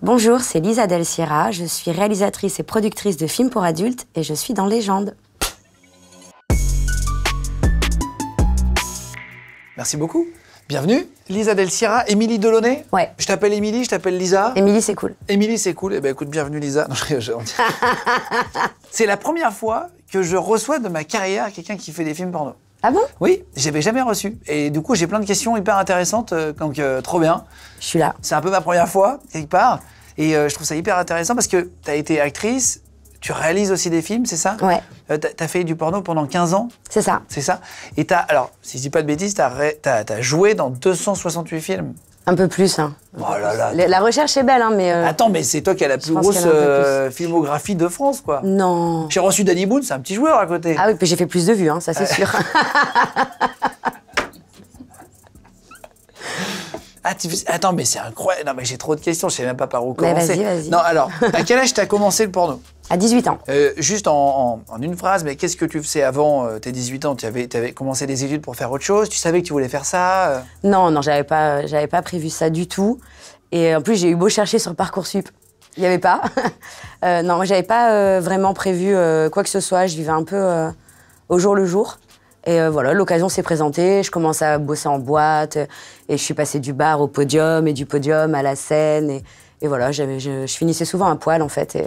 Bonjour, c'est Lisa Del Sierra, je suis réalisatrice et productrice de films pour adultes et je suis dans Légende. Merci beaucoup. Bienvenue, Lisa Del Sierra, Émilie Delaunay Ouais. Je t'appelle Émilie, je t'appelle Lisa. Émilie, c'est cool. Émilie, c'est cool. Eh ben écoute, bienvenue Lisa. c'est la première fois que je reçois de ma carrière quelqu'un qui fait des films porno. Ah bon Oui, j'avais jamais reçu. Et du coup, j'ai plein de questions hyper intéressantes, euh, donc euh, trop bien. Je suis là. C'est un peu ma première fois, quelque part. Et euh, je trouve ça hyper intéressant parce que tu as été actrice, tu réalises aussi des films, c'est ça Ouais. tu as fait du porno pendant 15 ans C'est ça. C'est ça. Et tu as, alors, si je dis pas de bêtises, tu as, as, joué dans 268 films. Un peu plus. Hein. Oh la, recherche est belle, hein, mais. Euh, attends, mais c'est toi qui as la plus grosse euh, filmographie de France, quoi. Non. J'ai reçu Danny Boone, c'est un petit joueur à côté. Ah oui, puis j'ai fait plus de vues, hein, ça c'est sûr. Ah, attends, mais c'est incroyable. Non, mais j'ai trop de questions, je sais même pas par où commencer. Non, alors, à quel âge t'as commencé le porno à 18 ans. Euh, juste en, une phrase, mais qu'est-ce que tu faisais avant euh, tes 18 ans Tu avais, commencé des études pour faire autre chose Tu savais que tu voulais faire ça euh? Non, non, j'avais pas, j'avais pas prévu ça du tout. Et en plus, j'ai eu beau chercher sur Parcoursup, il n'y avait pas. non, j'avais pas vraiment prévu quoi que ce soit. Je vivais un peu au jour le jour. Et voilà, l'occasion s'est présentée. Je commence à bosser en boîte. Et je suis passée du bar au podium et du podium à la scène. Et, voilà, je, je, finissais souvent à poil en fait. Et,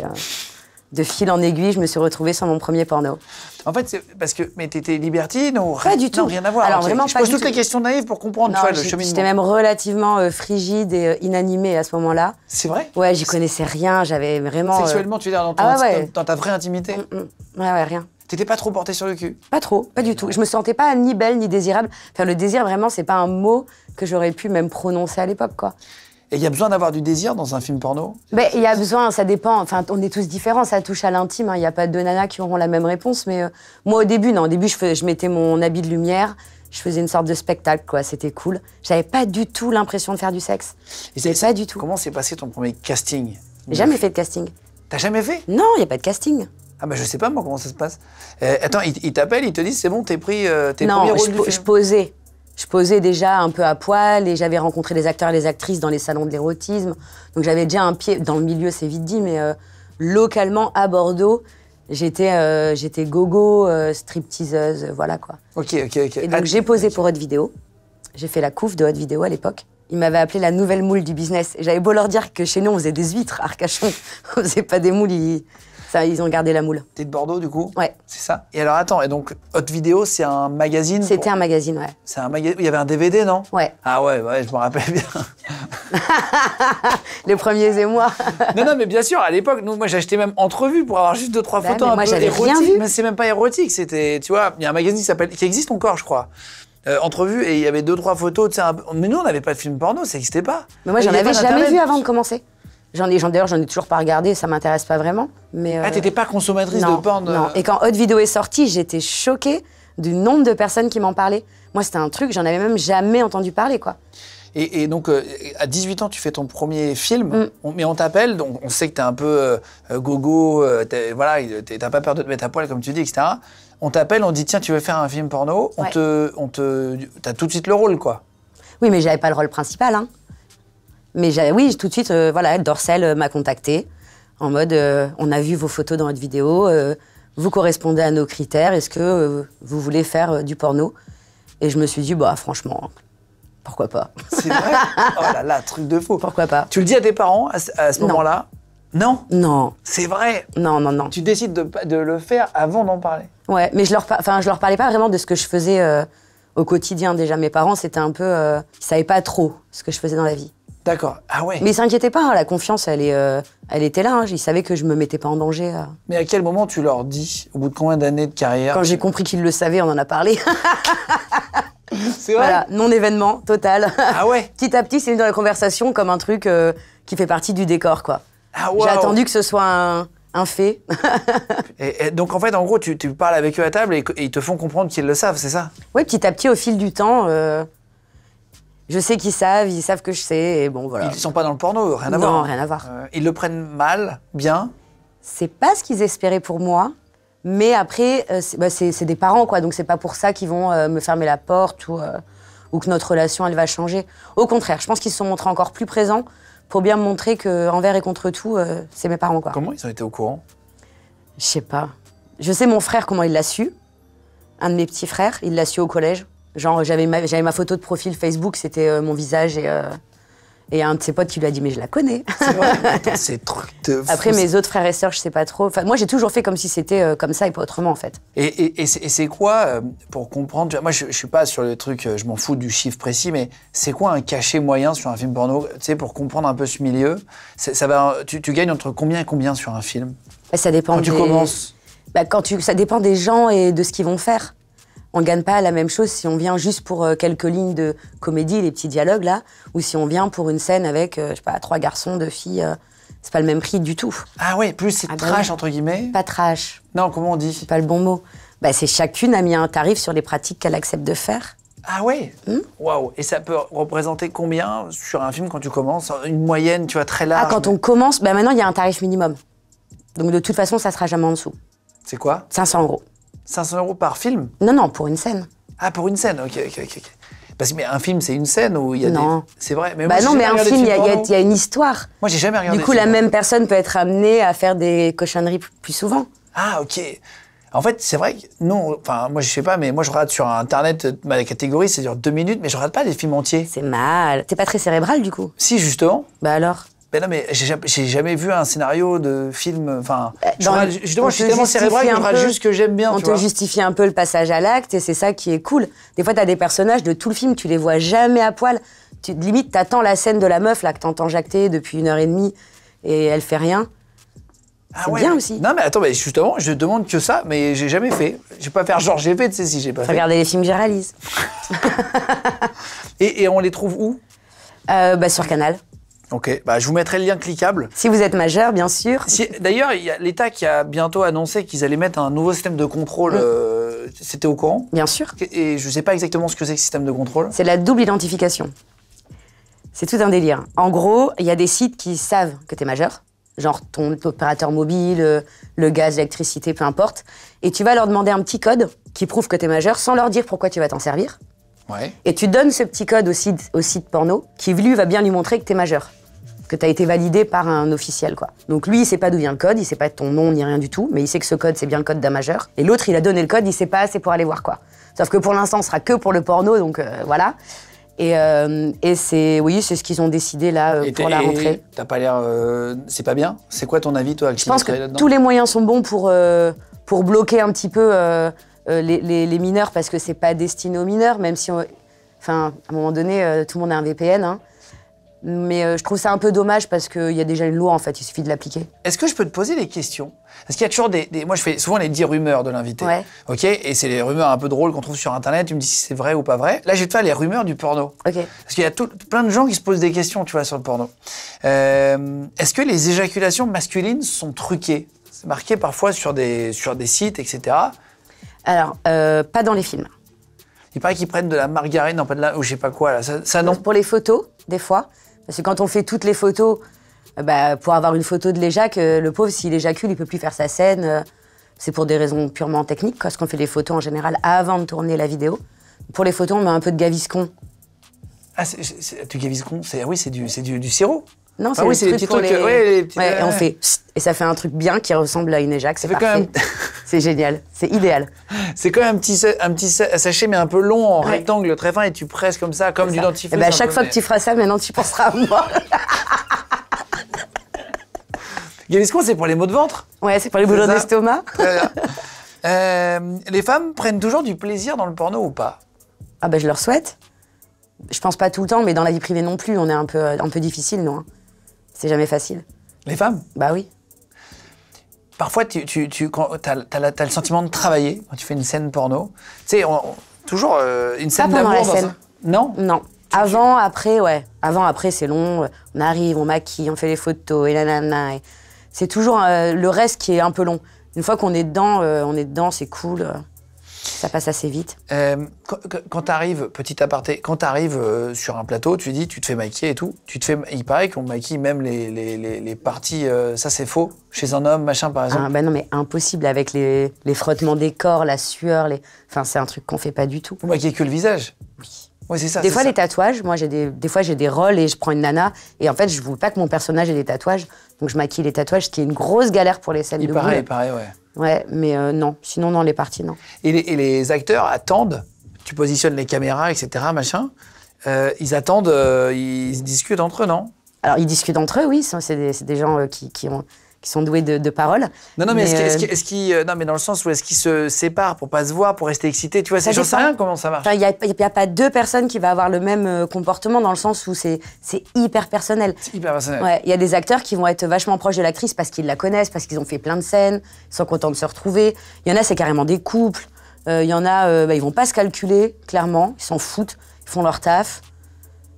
de fil en aiguille, je me suis retrouvée sans mon premier porno. En fait, c'est parce que mais t'étais libertine ou pas du tout, rien à voir. Alors je pose toutes les questions naïves pour comprendre tu le chemin. J'étais même relativement euh, frigide et inanimée à ce moment-là. C'est vrai. Ouais, j'y connaissais rien. J'avais vraiment. Euh, Sexuellement, tu veux ah dans, ta vraie intimité. Mm, mm. Ouais, ouais, rien. T'étais pas trop portée sur le cul Pas trop, pas du tout. Je me sentais pas ni belle ni désirable. Enfin, le désir, vraiment, c'est pas un mot que j'aurais pu même prononcer à l'époque, quoi. Et il y a besoin d'avoir du désir dans un film porno ben, Il y a besoin, ça dépend. Enfin, on est tous différents, ça touche à l'intime. Hein. Il n'y a pas deux nanas qui auront la même réponse. Mais euh, moi, au début, non, au début, je, je, mettais mon habit de lumière, je faisais une sorte de spectacle, quoi. C'était cool. J'avais pas du tout l'impression de faire du sexe. Et pas du tout. Comment s'est passé ton premier casting J'ai jamais fait de casting. T'as jamais fait Non, il n'y a pas de casting. Ah bah je sais pas moi comment ça se passe. Euh, attends, ils t'appellent, ils te disent c'est bon, t'es pris, euh, t'es Non, je posais je posais déjà un peu à poil et j'avais rencontré les acteurs et les actrices dans les salons de l'érotisme. Donc j'avais déjà un pied dans le milieu, c'est vite dit, mais euh, localement à Bordeaux, j'étais euh, gogo, euh, stripteaseuse, voilà quoi. Ok, ok, ok. Et donc j'ai posé pour Hot Vidéo. J'ai fait la couve de Haute Vidéo à l'époque. Ils m'avaient appelé la nouvelle moule du business. j'avais beau leur dire que chez nous, on faisait des huîtres, Arcachon. on faisait pas des moules, ils, ils ont gardé la moule. T'es de Bordeaux, du coup Ouais. C'est ça. Et alors, attends, et donc, Hot Vidéo, c'est un magazine C'était un magazine, ouais. C'est un Il y avait un DVD, non Ouais. Ah ouais, ouais, je me rappelle bien. Les premiers et moi. non, non, mais bien sûr, à l'époque, nous, moi, j'achetais même entrevue pour avoir juste deux, trois bah, photos moi, j'avais Rien vu. Mais c'est même pas érotique, c'était, tu vois, il y a un magazine qui s'appelle, qui existe encore, je crois. Euh, entrevue et il y avait deux trois photos. Un... Mais nous, on n'avait pas de film porno, ça n'existait pas. Mais moi, j'en avais jamais vu avant de commencer. J'en ai, d'ailleurs, j'en ai toujours pas regardé, ça m'intéresse pas vraiment. Mais Ah, euh, t'étais pas consommatrice de porn Non. Euh et quand Haute Vidéo est sortie, j'étais choquée du nombre de personnes qui m'en parlaient. Moi, c'était un truc, j'en avais même jamais entendu parler, quoi. Et, donc, euh, à 18 ans, tu fais ton premier film, mm. mais on t'appelle, donc on sait que t'es un peu gogo, voilà, t'as pas peur de te mettre à poil, comme tu dis, etc. On t'appelle, on dit, tiens, tu veux faire un film porno, on te. On te t'as tout de suite le rôle, quoi. Oui, mais j'avais pas le rôle principal, hein. Mais oui, tout de suite, euh, voilà, Dorsel euh, m'a contacté en mode euh, on a vu vos photos dans votre vidéo, vous correspondez à nos critères, est-ce que vous voulez faire du porno Et je me suis dit bah franchement, pourquoi pas C'est vrai Oh là là, truc de fou. Pourquoi pas Tu le dis à tes parents à, ce moment-là Non. Non. C'est vrai. Non, non, non. Tu décides de, de le faire avant d'en parler. Ouais, mais je leur, enfin, je leur parlais pas vraiment de ce que je faisais au quotidien déjà. Mes parents, c'était un peu, ils savaient pas trop ce que je faisais dans la vie. D'accord. Ah ouais. Mais s'inquiétez pas, hein, la confiance, elle, est, euh, elle était là. Hein. Ils savaient que je me mettais pas en danger. Euh. Mais à quel moment tu leur dis, au bout de combien d'années de carrière Quand j'ai compris qu'ils le savaient, on en a parlé. c'est vrai. Voilà, non-événement total. Ah ouais. petit à petit, c'est dans la conversation comme un truc euh, qui fait partie du décor, quoi. Ah J'ai attendu que ce soit un, fait. et, donc en fait, en gros, tu, parles avec eux à table et, et ils te font comprendre qu'ils le savent, c'est ça Oui, petit à petit, au fil du temps je sais qu'ils savent, ils savent que je sais, et bon, voilà. Ils sont pas dans le porno, rien à voir. Non, rien à voir. Euh, ils le prennent mal, bien C'est pas ce qu'ils espéraient pour moi, mais après, euh, bah, c'est des parents, quoi, donc c'est pas pour ça qu'ils vont euh, me fermer la porte ou, ou que notre relation, elle va changer. Au contraire, je pense qu'ils se sont montrés encore plus présents pour bien me montrer que envers et contre tout, c'est mes parents, quoi. Comment ils ont été au courant Je sais pas. Je sais mon frère comment il l'a su, un de mes petits frères, il l'a su au collège. Genre, j'avais ma, ma photo de profil Facebook, c'était euh, mon visage et, euh, et un de ses potes qui lui a dit, mais je la connais. C'est Après, mes autres frères et sœurs, je sais pas trop. Enfin, moi, j'ai toujours fait comme si c'était euh, comme ça et pas autrement, en fait. Et, c'est quoi, pour comprendre, moi je, je suis pas sur le truc, je m'en fous du chiffre précis, mais c'est quoi un cachet moyen sur un film porno Tu sais, pour comprendre un peu ce milieu, ça va, tu, gagnes entre combien et combien sur un film bah, ça dépend. Quand tu commences bah, quand tu, ça dépend des gens et de ce qu'ils vont faire on gagne pas la même chose si on vient juste pour euh, quelques lignes de comédie, les petits dialogues là, ou si on vient pour une scène avec, euh, je sais pas, trois garçons, deux filles. Euh, c'est pas le même prix du tout. Ah oui, plus c'est ah bah trash entre guillemets. Pas trash. Non, comment on dit C'est pas le bon mot. Bah, c'est chacune a mis un tarif sur les pratiques qu'elle accepte de faire. Ah ouais hmm Waouh Et ça peut représenter combien sur un film quand tu commences Une moyenne, tu vois, très large Ah, quand on commence, bah, maintenant, il y a un tarif minimum. Donc, de toute façon, ça sera jamais en dessous. C'est quoi 500 euros. 500 euros par film Non, non, pour une scène. Ah, pour une scène, ok, ok, ok. Parce que mais un film, c'est une scène où il y a non. des... C'est vrai, mais bah moi, bah non, mais un film, il y, a une histoire. Moi, j'ai jamais regardé. Du coup, la même personne peut être amenée à faire des cochonneries plus souvent. Ah, ok. En fait, c'est vrai que non, enfin, moi je sais pas, mais moi je rate sur Internet euh, ma catégorie, c'est dure deux minutes, mais je regarde pas des films entiers. C'est mal. T'es pas très cérébral du coup Si, justement. Bah alors ben non, mais j'ai jamais vu un scénario de film. Enfin, euh, justement, je suis tellement cérébral juste que j'aime bien. On te justifie un peu le passage à l'acte et c'est ça qui est cool. Des fois, t'as des personnages de tout le film, tu les vois jamais à poil. Tu, limite, t'attends la scène de la meuf là que t'entends jacter depuis une heure et demie et elle fait rien. Ah ouais. bien aussi. Non, mais attends, mais justement, je demande que ça, mais j'ai jamais fait. Je vais pas faire Georges j'ai fait, tu sais, si j'ai pas fait. Regardez les films, j'ai réalise. et, on les trouve où euh, bah, Sur Canal. Ok, bah, je vous mettrai le lien cliquable. Si vous êtes majeur, bien sûr. D'ailleurs, il l'État qui a bientôt annoncé qu'ils allaient mettre un nouveau système de contrôle. Euh, c'était au courant Bien sûr. Et je ne sais pas exactement ce que c'est que ce système de contrôle. C'est la double identification. C'est tout un délire. En gros, il y a des sites qui savent que tu es majeur, genre ton opérateur mobile, euh, le gaz, l'électricité, peu importe. Et tu vas leur demander un petit code qui prouve que tu es majeur sans leur dire pourquoi tu vas t'en servir. Ouais. Et tu donnes ce petit code au site, au site porno qui, lui, va bien lui montrer que tu es majeur que tu as été validé par un officiel. quoi. Donc lui, il sait pas d'où vient le code, il sait pas ton nom ni rien du tout, mais il sait que ce code, c'est bien le code d'un majeur. Et l'autre, il a donné le code, il sait pas, c'est pour aller voir quoi. Sauf que pour l'instant, ce sera que pour le porno, donc euh, voilà. Euh, et, c'est oui, c'est ce qu'ils ont décidé là euh, pour la rentrée. T'as pas l'air, c'est pas bien. C'est quoi ton avis toi Je pense que tous les moyens sont bons pour pour bloquer un petit peu les, mineurs parce que c'est pas destiné aux mineurs, même si enfin à un moment donné tout le monde a un VPN. Hein. Mais euh, je trouve ça un peu dommage parce qu'il y a déjà une loi en fait, il suffit de l'appliquer. Est-ce que je peux te poser des questions Parce qu'il y a toujours des, Moi je fais souvent les 10 rumeurs de l'invité. Ok Et c'est les rumeurs un peu drôles qu'on trouve sur internet, tu me dis si c'est vrai ou pas vrai. Là j'ai vais te faire les rumeurs du porno. Ok. Parce qu'il y a plein de gens qui se posent des questions, tu vois, sur le porno. Euh, est-ce que les éjaculations masculines sont truquées C'est marqué parfois sur des, sur des sites, etc. Alors, euh, pas dans les films. Il paraît qu'ils prennent de la margarine, non pas de la, ou je sais pas quoi, là. Ça, ça non Pour les photos, des fois. Parce que quand on fait toutes les photos, euh, bah, pour avoir une photo de l'éjac, le pauvre, s'il éjacule, il peut plus faire sa scène. Euh, c'est pour des raisons purement techniques, parce qu'on fait les photos en général avant de tourner la vidéo. Pour les photos, on met un peu de gaviscon. Ah, du gaviscon, c'est, ah oui, c'est du, du sirop non, ah c'est oui, les, petits trucs. Les... les petits... et on fait et ça fait un truc bien qui ressemble à une éjac. C'est parfait. Même... c'est génial. C'est idéal. C'est quand même un petit un petit sachet mais un peu long en rectangle très fin et tu presses comme ça comme du dentifrice. Et eh ben, à chaque fois que tu feras ça, maintenant tu penseras à moi. Gaviscon, c'est pour les maux de ventre. Ouais, c'est pour les boulons d'estomac. Euh, les femmes prennent toujours du plaisir dans le porno ou pas Ah ben je leur souhaite. Je pense pas tout le temps, mais dans la vie privée non plus, on est un peu euh, un peu difficile, non c'est jamais facile. Les femmes Bah oui. Parfois, tu, tu, tu as, le sentiment de travailler quand tu fais une scène porno. Tu sais, toujours euh, une scène d'amour. la scène. Non Non. Avant, après, ouais. Avant, après, c'est long. On arrive, on maquille, on fait les photos, et la Et... C'est toujours euh, le reste qui est un peu long. Une fois qu'on est dedans, euh, on est dedans, c'est cool. Ça passe assez vite. Euh, quand, tu arrives, petit aparté, quand tu arrives euh, sur un plateau, tu dis, tu te fais maquiller et tout. Tu te fais, il paraît qu'on maquille même les, parties, euh, ça c'est faux, chez un homme, machin par exemple. Ah, bah non, mais impossible avec les, frottements des corps, la sueur, les... enfin c'est un truc qu'on fait pas du tout. Vous maquillez que le visage Oui. Oui, c'est ça. Des fois, les tatouages, moi, j'ai des, des fois, j'ai des rôles et je prends une nana. Et en fait, je ne voulais pas que mon personnage ait des tatouages. Donc, je maquille les tatouages, ce qui est une grosse galère pour les scènes il de paraît, Il paraît, ouais. Ouais, mais euh, non. Sinon, non, les parties, non. Et les, acteurs attendent. Tu positionnes les caméras, etc., machin. Euh, ils attendent, euh, ils discutent entre eux, non Alors, ils discutent entre eux, oui. C'est des, gens qui, ont, qui sont doués de, de parole. Non, non, mais, est-ce euh, euh, non, mais dans le sens où est-ce qu'ils se séparent pour pas se voir, pour rester excités, tu vois, j'en sais rien comment ça marche. Il n'y a, pas deux personnes qui vont avoir le même euh, comportement dans le sens où c'est hyper personnel. C'est hyper personnel. Il y a des acteurs qui vont être vachement proches de l'actrice parce qu'ils la connaissent, parce qu'ils ont fait plein de scènes, ils sont contents de se retrouver. Il y en a, c'est carrément des couples. Il y en a, ils bah, ils vont pas se calculer, clairement, ils s'en foutent, ils font leur taf.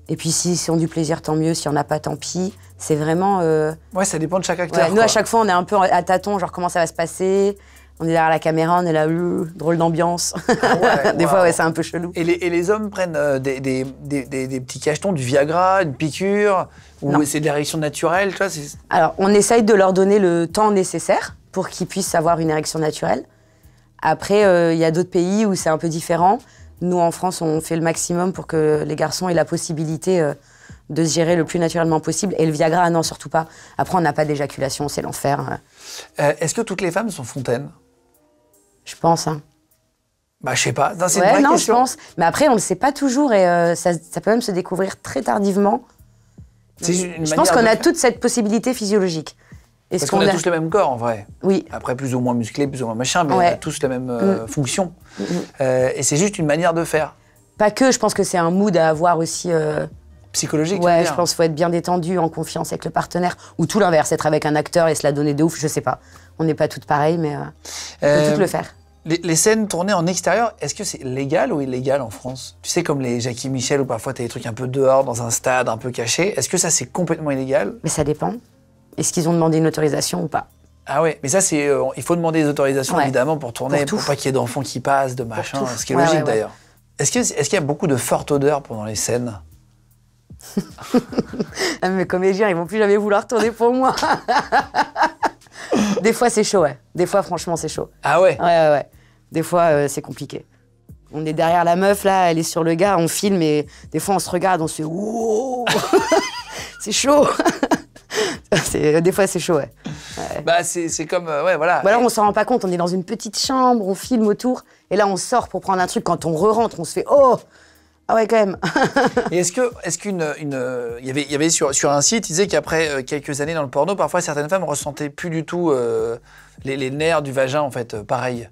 Et puis si si ont du plaisir, tant mieux. S'il n'y en a pas, tant pis. C'est vraiment. Euh, ouais, ça dépend de chaque acteur. nous, à chaque fois, on est un peu à tâtons, genre comment ça va se passer. On est derrière la caméra, on est là, drôle d'ambiance. Ah des fois, ouais, c'est un peu chelou. Et les, hommes prennent euh, des, petits cachetons, du Viagra, une piqûre, ou c'est de l'érection naturelle, tu vois Alors, on essaye de leur donner le temps nécessaire pour qu'ils puissent avoir une érection naturelle. Après, euh, il y a d'autres pays où c'est un peu différent. Nous, en France, on fait le maximum pour que les garçons aient la possibilité euh, de se gérer le plus naturellement possible. Et le Viagra, non, surtout pas. Après, on n'a pas d'éjaculation, c'est l'enfer. Hein. Euh, est-ce que toutes les femmes sont fontaines Je pense. Hein. Bah, je sais pas. C'est ouais, non, je pense. Mais après, on le sait pas toujours et euh, ça, peut même se découvrir très tardivement. je pense qu'on a toute cette possibilité physiologique. Parce qu'on a, tous le même corps en vrai. Oui. Après, plus ou moins musclé, plus ou moins machin, mais on a tous la même euh, mm. fonction. Mm, mm. Euh, et c'est juste une manière de faire. Pas que, je pense que c'est un mood à avoir aussi. Euh... Psychologique. Ouais, je pense qu'il faut être bien détendu, en confiance avec le partenaire, ou tout l'inverse, être avec un acteur et se la donner de ouf, je sais pas. On n'est pas toutes pareilles, mais euh, on peut toutes le faire. Les, les, scènes tournées en extérieur, est-ce que c'est légal ou illégal en France Tu sais, comme les Jackie Michel, où parfois tu as des trucs un peu dehors, dans un stade, un peu caché. Est-ce que ça, c'est complètement illégal Mais ça dépend. Est-ce qu'ils ont demandé une autorisation ou pas ah ouais, mais ça c'est, euh, il faut demander des autorisations évidemment pour tourner, pour, pas qu'il y ait d'enfants qui passent, de machin, ce qui est logique d'ailleurs. Est-ce qu'il est y a beaucoup de fortes odeur pendant les scènes ah, Mes comédiens, ils vont plus jamais vouloir tourner pour moi. Des fois c'est chaud, ouais. Des fois franchement c'est chaud. Ah ouais. Ouais ouais Des fois euh, c'est compliqué. On est derrière la meuf là, elle est sur le gars, on filme et des fois on se regarde, on se fait c'est chaud. Euh, des fois, c'est chaud, ouais. Bah, c'est comme. Euh, ouais, voilà. Ou alors, on s'en rend pas compte, on est dans une petite chambre, on filme autour, et là, on sort pour prendre un truc. Quand on re-rentre, on se fait Oh ah ouais, quand même. et est-ce que, est-ce qu'une, il y avait, sur, un site, il disait qu'après euh, quelques années dans le porno, parfois certaines femmes ressentaient plus du tout les, les, nerfs du vagin, en fait, pareil.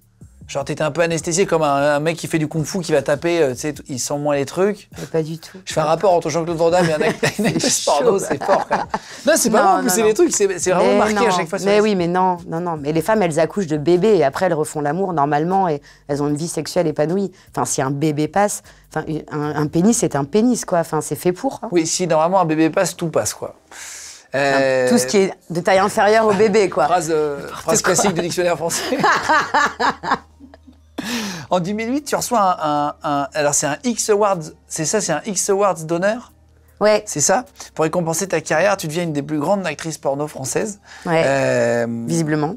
Genre, t'étais un peu anesthésié comme un, mec qui fait du kung-fu qui va taper, euh, tu sais, il sent moins les trucs. pas du tout. Je fais un rapport entre Jean-Claude Van et un actrice c'est fort quand même. Non, c'est pas c'est les trucs, c'est vraiment marqué à chaque fois. Mais oui, mais non, non, non. Mais les femmes, elles accouchent de bébés et après elles refont l'amour normalement et elles ont une vie sexuelle épanouie. Enfin, si un bébé passe, enfin, un, pénis, c'est un pénis, quoi. Enfin, c'est fait pour. Hein. Oui, si normalement un bébé passe, tout passe, quoi. Euh, tout ce qui est de taille inférieure au bébé, quoi. Phrase, euh, classique du dictionnaire français. en 2008, tu reçois un, alors c'est un X Awards, c'est ça, c'est un X Awards d'honneur. Ouais. C'est ça. Pour récompenser ta carrière, tu deviens une des plus grandes actrices porno françaises. Euh, Visiblement.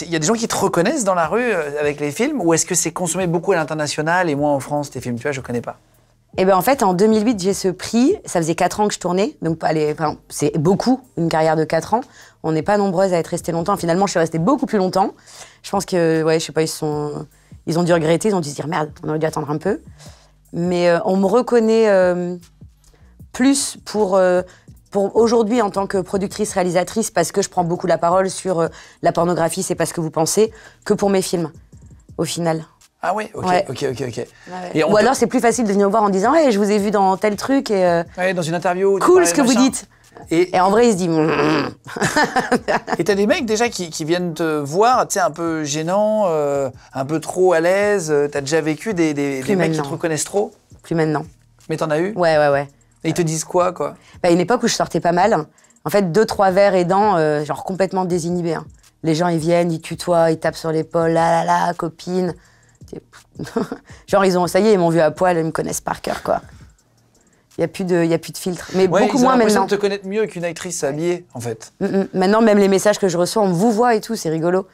Il y a des gens qui te reconnaissent dans la rue euh, avec les films, ou est-ce que c'est consommé beaucoup à l'international et moins en France tes films Tu vois, je connais pas. Eh ben en fait, en 2008, j'ai ce prix. Ça faisait 4 ans que je tournais. Donc, c'est beaucoup, une carrière de 4 ans. On n'est pas nombreuses à être restées longtemps. Finalement, je suis restée beaucoup plus longtemps. Je pense que, ouais, je sais pas, ils sont ils ont dû regretter, ils ont dû se dire merde, on aurait dû attendre un peu. Mais euh, on me reconnaît euh, plus pour, euh, pour aujourd'hui en tant que productrice, réalisatrice, parce que je prends beaucoup la parole sur la pornographie, c'est pas ce que vous pensez, que pour mes films, au final. Ah oui ok, ok, ok, ok. Ou alors c'est plus facile de venir voir en disant, hey, je vous ai vu dans tel truc et. Ouais, dans une interview. Cool ce que vous dites. Et, en vrai, il se dit. Hmm. et t'as des mecs déjà qui, viennent te voir, tu sais, un peu gênant, euh, un peu trop à l'aise. Euh, t'as déjà vécu des, des, mecs qui te reconnaissent trop Plus maintenant. Mais t'en as eu Ouais, ouais, ouais. Et ils te disent quoi, quoi bah, Une époque où je sortais pas mal. En fait, deux, trois verres et euh, genre complètement désinhibé. Hein. Les gens, ils viennent, ils tutoient, ils tapent sur l'épaule, là, là, là, copine. genre, ils ont, ça y est, ils m'ont vu à poil, ils me connaissent par cœur, quoi. Il n'y a, plus de, y a plus de filtre. Mais beaucoup moins maintenant. de te connaître mieux qu'une actrice habillée, en fait. Mm, mm. Maintenant, même les messages que je reçois, on vous voit et tout, c'est rigolo.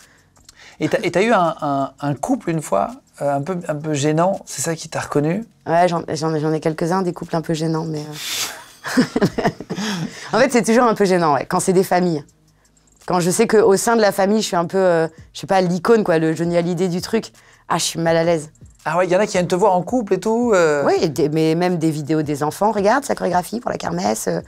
Et as eu un, couple une fois, euh, un, peu, un peu gênant, c'est ça qui t'a reconnu Ouais, j'en ai quelques-uns, des couples un peu gênants, mais. Euh. en fait, c'est toujours un peu gênant, quand c'est des familles. Quand je sais qu'au sein de la famille, je suis un peu, euh, je sais pas, l'icône, quoi, le à l'idée du truc. Ah, je suis mal à l'aise. Ah ouais, il y en a qui viennent te voir en couple et tout. Euh. Oui, mais même des vidéos des enfants. Regarde sa chorégraphie pour la kermesse. Euh.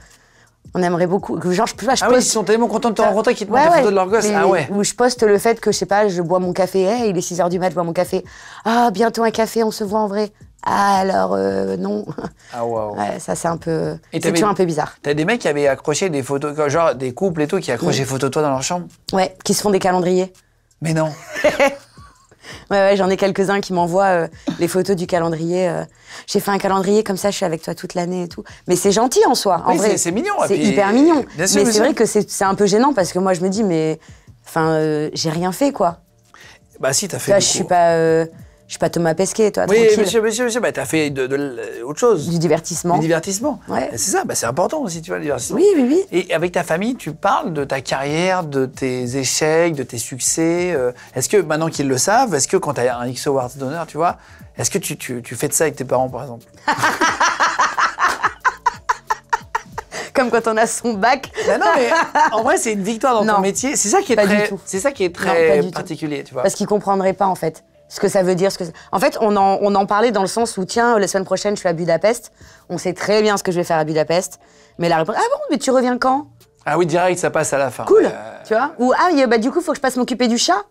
on aimerait beaucoup. Genre, je, je, je ah oui, ils sont tellement contents de te ah, rencontrer qu'ils te ouais, des photos de leur gosse. ah ouais. Où je poste le fait que, je sais pas, je bois mon café. il est 6 h du mat, je bois mon café. Ah, bientôt un café, on se voit en vrai. Ah Alors, euh, non. Ah, wow. Ouais, ça, c'est un peu. C'est toujours un peu bizarre. T'as des mecs qui avaient accroché des photos, genre des couples et tout, qui accrochaient mm. des photos de toi dans leur chambre Ouais, qui se font des calendriers. Mais non Ouais, ouais, j'en ai quelques-uns qui m'envoient euh, les photos du calendrier. Euh. J'ai fait un calendrier comme ça, je suis avec toi toute l'année et tout. Mais c'est gentil en soi. En c'est- mignon, C'est hyper mignon. mais c'est vrai que c'est un peu gênant parce que moi, je me dis, mais. Enfin, euh, j'ai rien fait, quoi. Bah si, t'as fait. je suis pas. Je suis pas Thomas Pesquet, toi, oui, tranquille. monsieur, monsieur, bah, as fait euh, autre chose. Du divertissement. Du divertissement. C'est ça, bah, c'est important aussi, tu vois, le divertissement. Oui, oui, oui. Et avec ta famille, tu parles de ta carrière, de tes échecs, de tes succès. Euh, est-ce que, maintenant qu'ils le savent, est-ce que quand tu as un X Award d'honneur, tu vois, est-ce que tu, tu, tu fais de ça avec tes parents, par exemple comme quand on a son bac. Bah non, mais en vrai, c'est une victoire dans ton métier. C'est ça qui est très, c'est ça qui est très particulier, tu vois. Parce qu'ils comprendraient pas en fait ce que ça veut dire. Ce que... En fait, on en, parlait dans le sens où, tiens, la semaine prochaine, je suis à Budapest. On sait très bien ce que je vais faire à Budapest. Mais la réponse, ah bon, mais tu reviens quand Ah oui, direct, ça passe à la fin. Cool, tu vois Ou, ah, bah, du coup, faut que je passe m'occuper du chat.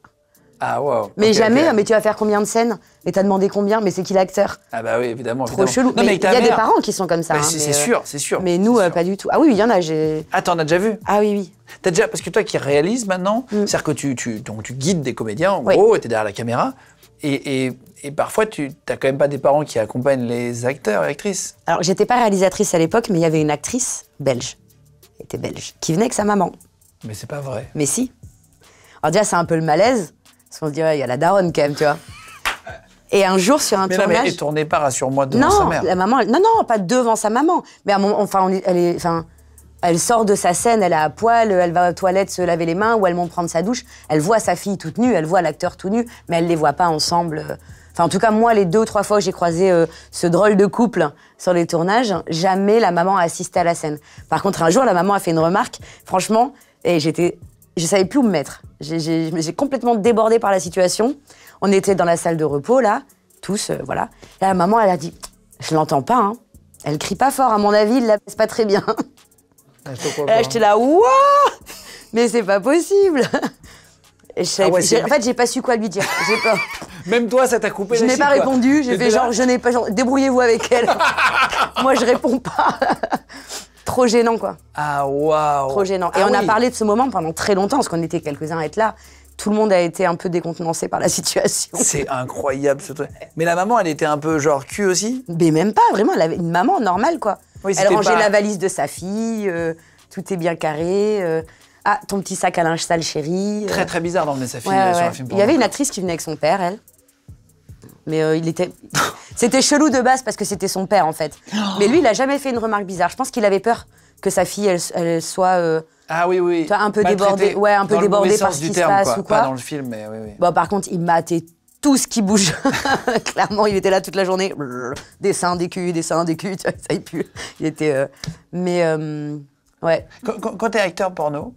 Ah wow. Mais jamais, mais tu vas faire combien de scènes Et t'as demandé combien Mais c'est qui l'acteur Ah bah oui, évidemment. Trop chelou. Non, mais il y a des parents qui sont comme ça. Hein, c'est euh, sûr, c'est sûr. Mais nous, euh, pas du tout. Ah oui, il y en a. J'ai. Ah t'en as déjà vu Ah oui, oui. T'as déjà parce que toi qui réalises maintenant, mm. c'est-à-dire que tu, tu, guides des comédiens en gros, et t'es derrière la caméra. Et, parfois, tu n'as quand même pas des parents qui accompagnent les acteurs et actrices. Alors, j'étais pas réalisatrice à l'époque, mais il y avait une actrice belge, elle était belge, qui venait avec sa maman. Mais c'est pas vrai. Mais si. Alors déjà, c'est un peu le malaise, parce qu'on se dirait, il y a la daronne quand même, tu vois. Et un jour sur un mais tournage. mais elle tournait pas, rassure-moi, devant sa mère. La maman, non, non, pas devant sa maman. Mais à un moment, enfin, on, elle est, enfin, elle sort de sa scène, elle est à poil, elle va la toilette se laver les mains ou elle monte prendre sa douche. Elle voit sa fille toute nue, elle voit l'acteur tout nu, mais elle les voit pas ensemble. Euh. Enfin, en tout cas, moi, les deux ou trois fois que j'ai croisé euh, ce drôle de couple sur les tournages, jamais la maman a assisté à la scène. Par contre, un jour, la maman a fait une remarque, franchement, et j'étais, je savais plus où me mettre. J'ai complètement débordé par la situation. On était dans la salle de repos, là, tous, euh, voilà. la maman, elle a dit, je l'entends pas, hein. Elle crie pas fort, à mon avis, elle la baisse pas très bien. Ah, je euh, j'étais là, waouh Mais c'est pas possible ah En fait, j'ai pas su quoi lui dire. Pas... Même toi, ça t'a coupé je Je n'ai pas répondu. J'ai fait genre, je n'ai pas. débrouillez-vous avec elle. Moi, je réponds pas. Trop gênant, quoi. Ah, waouh Trop gênant. et ah on a parlé de ce moment pendant très longtemps, parce qu'on était quelques-uns à être là. Tout le monde a été un peu décontenancé par la situation. C'est incroyable ce truc. Mais la maman, elle était un peu genre cul aussi Mais même pas, vraiment. Elle avait une maman normale, quoi. Elle rangeait la valise de sa fille, euh, tout est bien carré. Euh. ah, ton petit sac à linge sale, chérie. Euh. Très, très bizarre d'emmener sa fille sur un film Il y avait une actrice qui venait avec son père, elle. Mais il était. c'était chelou de base parce que c'était son père, en fait. Mais lui, il a jamais fait une remarque bizarre. Je pense qu'il avait peur que sa fille, elle, soit. Ah oui, oui. un peu débordée, ouais, un peu débordée par ce qui se passe ou quoi. Pas dans le film, mais oui, Bon, par contre, il m'a matait tout ce qui bouge. Clairement, il était là toute la journée. Des seins, des culs, des des culs, ça y pue. Il était. Euh, mais, euh, ouais. Quand, tu es acteur porno,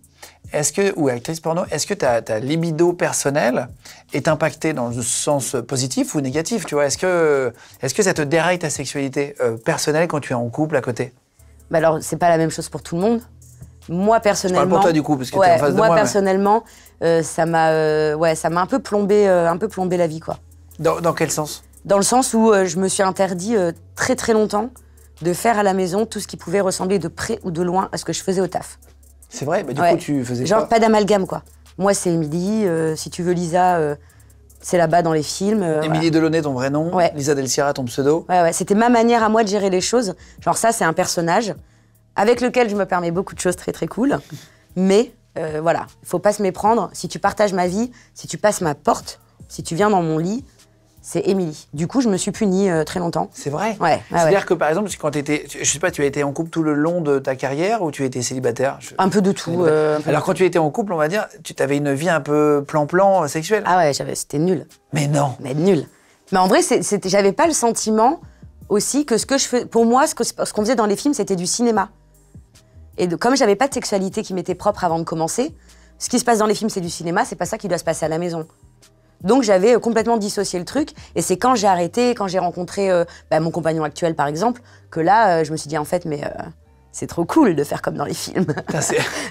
est-ce que, ou actrice porno, est-ce que ta, ta, libido personnelle est impactée dans le sens positif ou négatif Tu vois, est-ce que, est que ça te déraille ta sexualité euh, personnelle quand tu es en couple à côté Ben Alors, c'est pas la même chose pour tout le monde. Moi, personnellement. Je parle pour toi, du coup, parce que tu es en face moi, de moi. Moi, personnellement. Euh, ça m'a euh, ouais, ça m'a un peu plombé euh, un peu plombé la vie quoi. Dans, quel sens Dans le sens où je me suis interdit très très longtemps de faire à la maison tout ce qui pouvait ressembler de près ou de loin à ce que je faisais au taf. C'est vrai, mais bah, du coup tu faisais genre pas, d'amalgame quoi. Moi c'est Émilie, si tu veux Lisa c'est là-bas dans les films. Émilie Delaunay, ton vrai nom. Lisa Del Sierra, ton pseudo. Ouais, ouais. C'était ma manière à moi de gérer les choses. Genre ça, c'est un personnage avec lequel je me permets beaucoup de choses très très cool. Mais euh, voilà, il faut pas se méprendre. Si tu partages ma vie, si tu passes ma porte, si tu viens dans mon lit, c'est Émilie. Du coup, je me suis punie euh, très longtemps. C'est vrai Ouais. C'est-à-dire que par exemple, quand tu étais, je sais pas, tu as été en couple tout le long de ta carrière ou tu étais célibataire Un peu de tout. Bah, alors quand tu étais en couple, on va dire, tu avais une vie un peu plan-plan euh, sexuelle Ah ouais, c'était nul. Mais non Mais nul. Mais en vrai, j'avais pas le sentiment aussi que ce que je fais, pour moi, ce qu'on faisait dans les films, c'était du cinéma. Et comme comme j'avais pas de sexualité qui m'était propre avant de commencer, ce qui se passe dans les films, c'est du cinéma, c'est pas ça qui doit se passer à la maison. Donc j'avais euh, complètement dissocié le truc, et c'est quand j'ai arrêté, quand j'ai rencontré euh, bah, mon compagnon actuel par exemple, que là euh, je me suis dit en fait mais c'est trop cool de faire comme dans les films.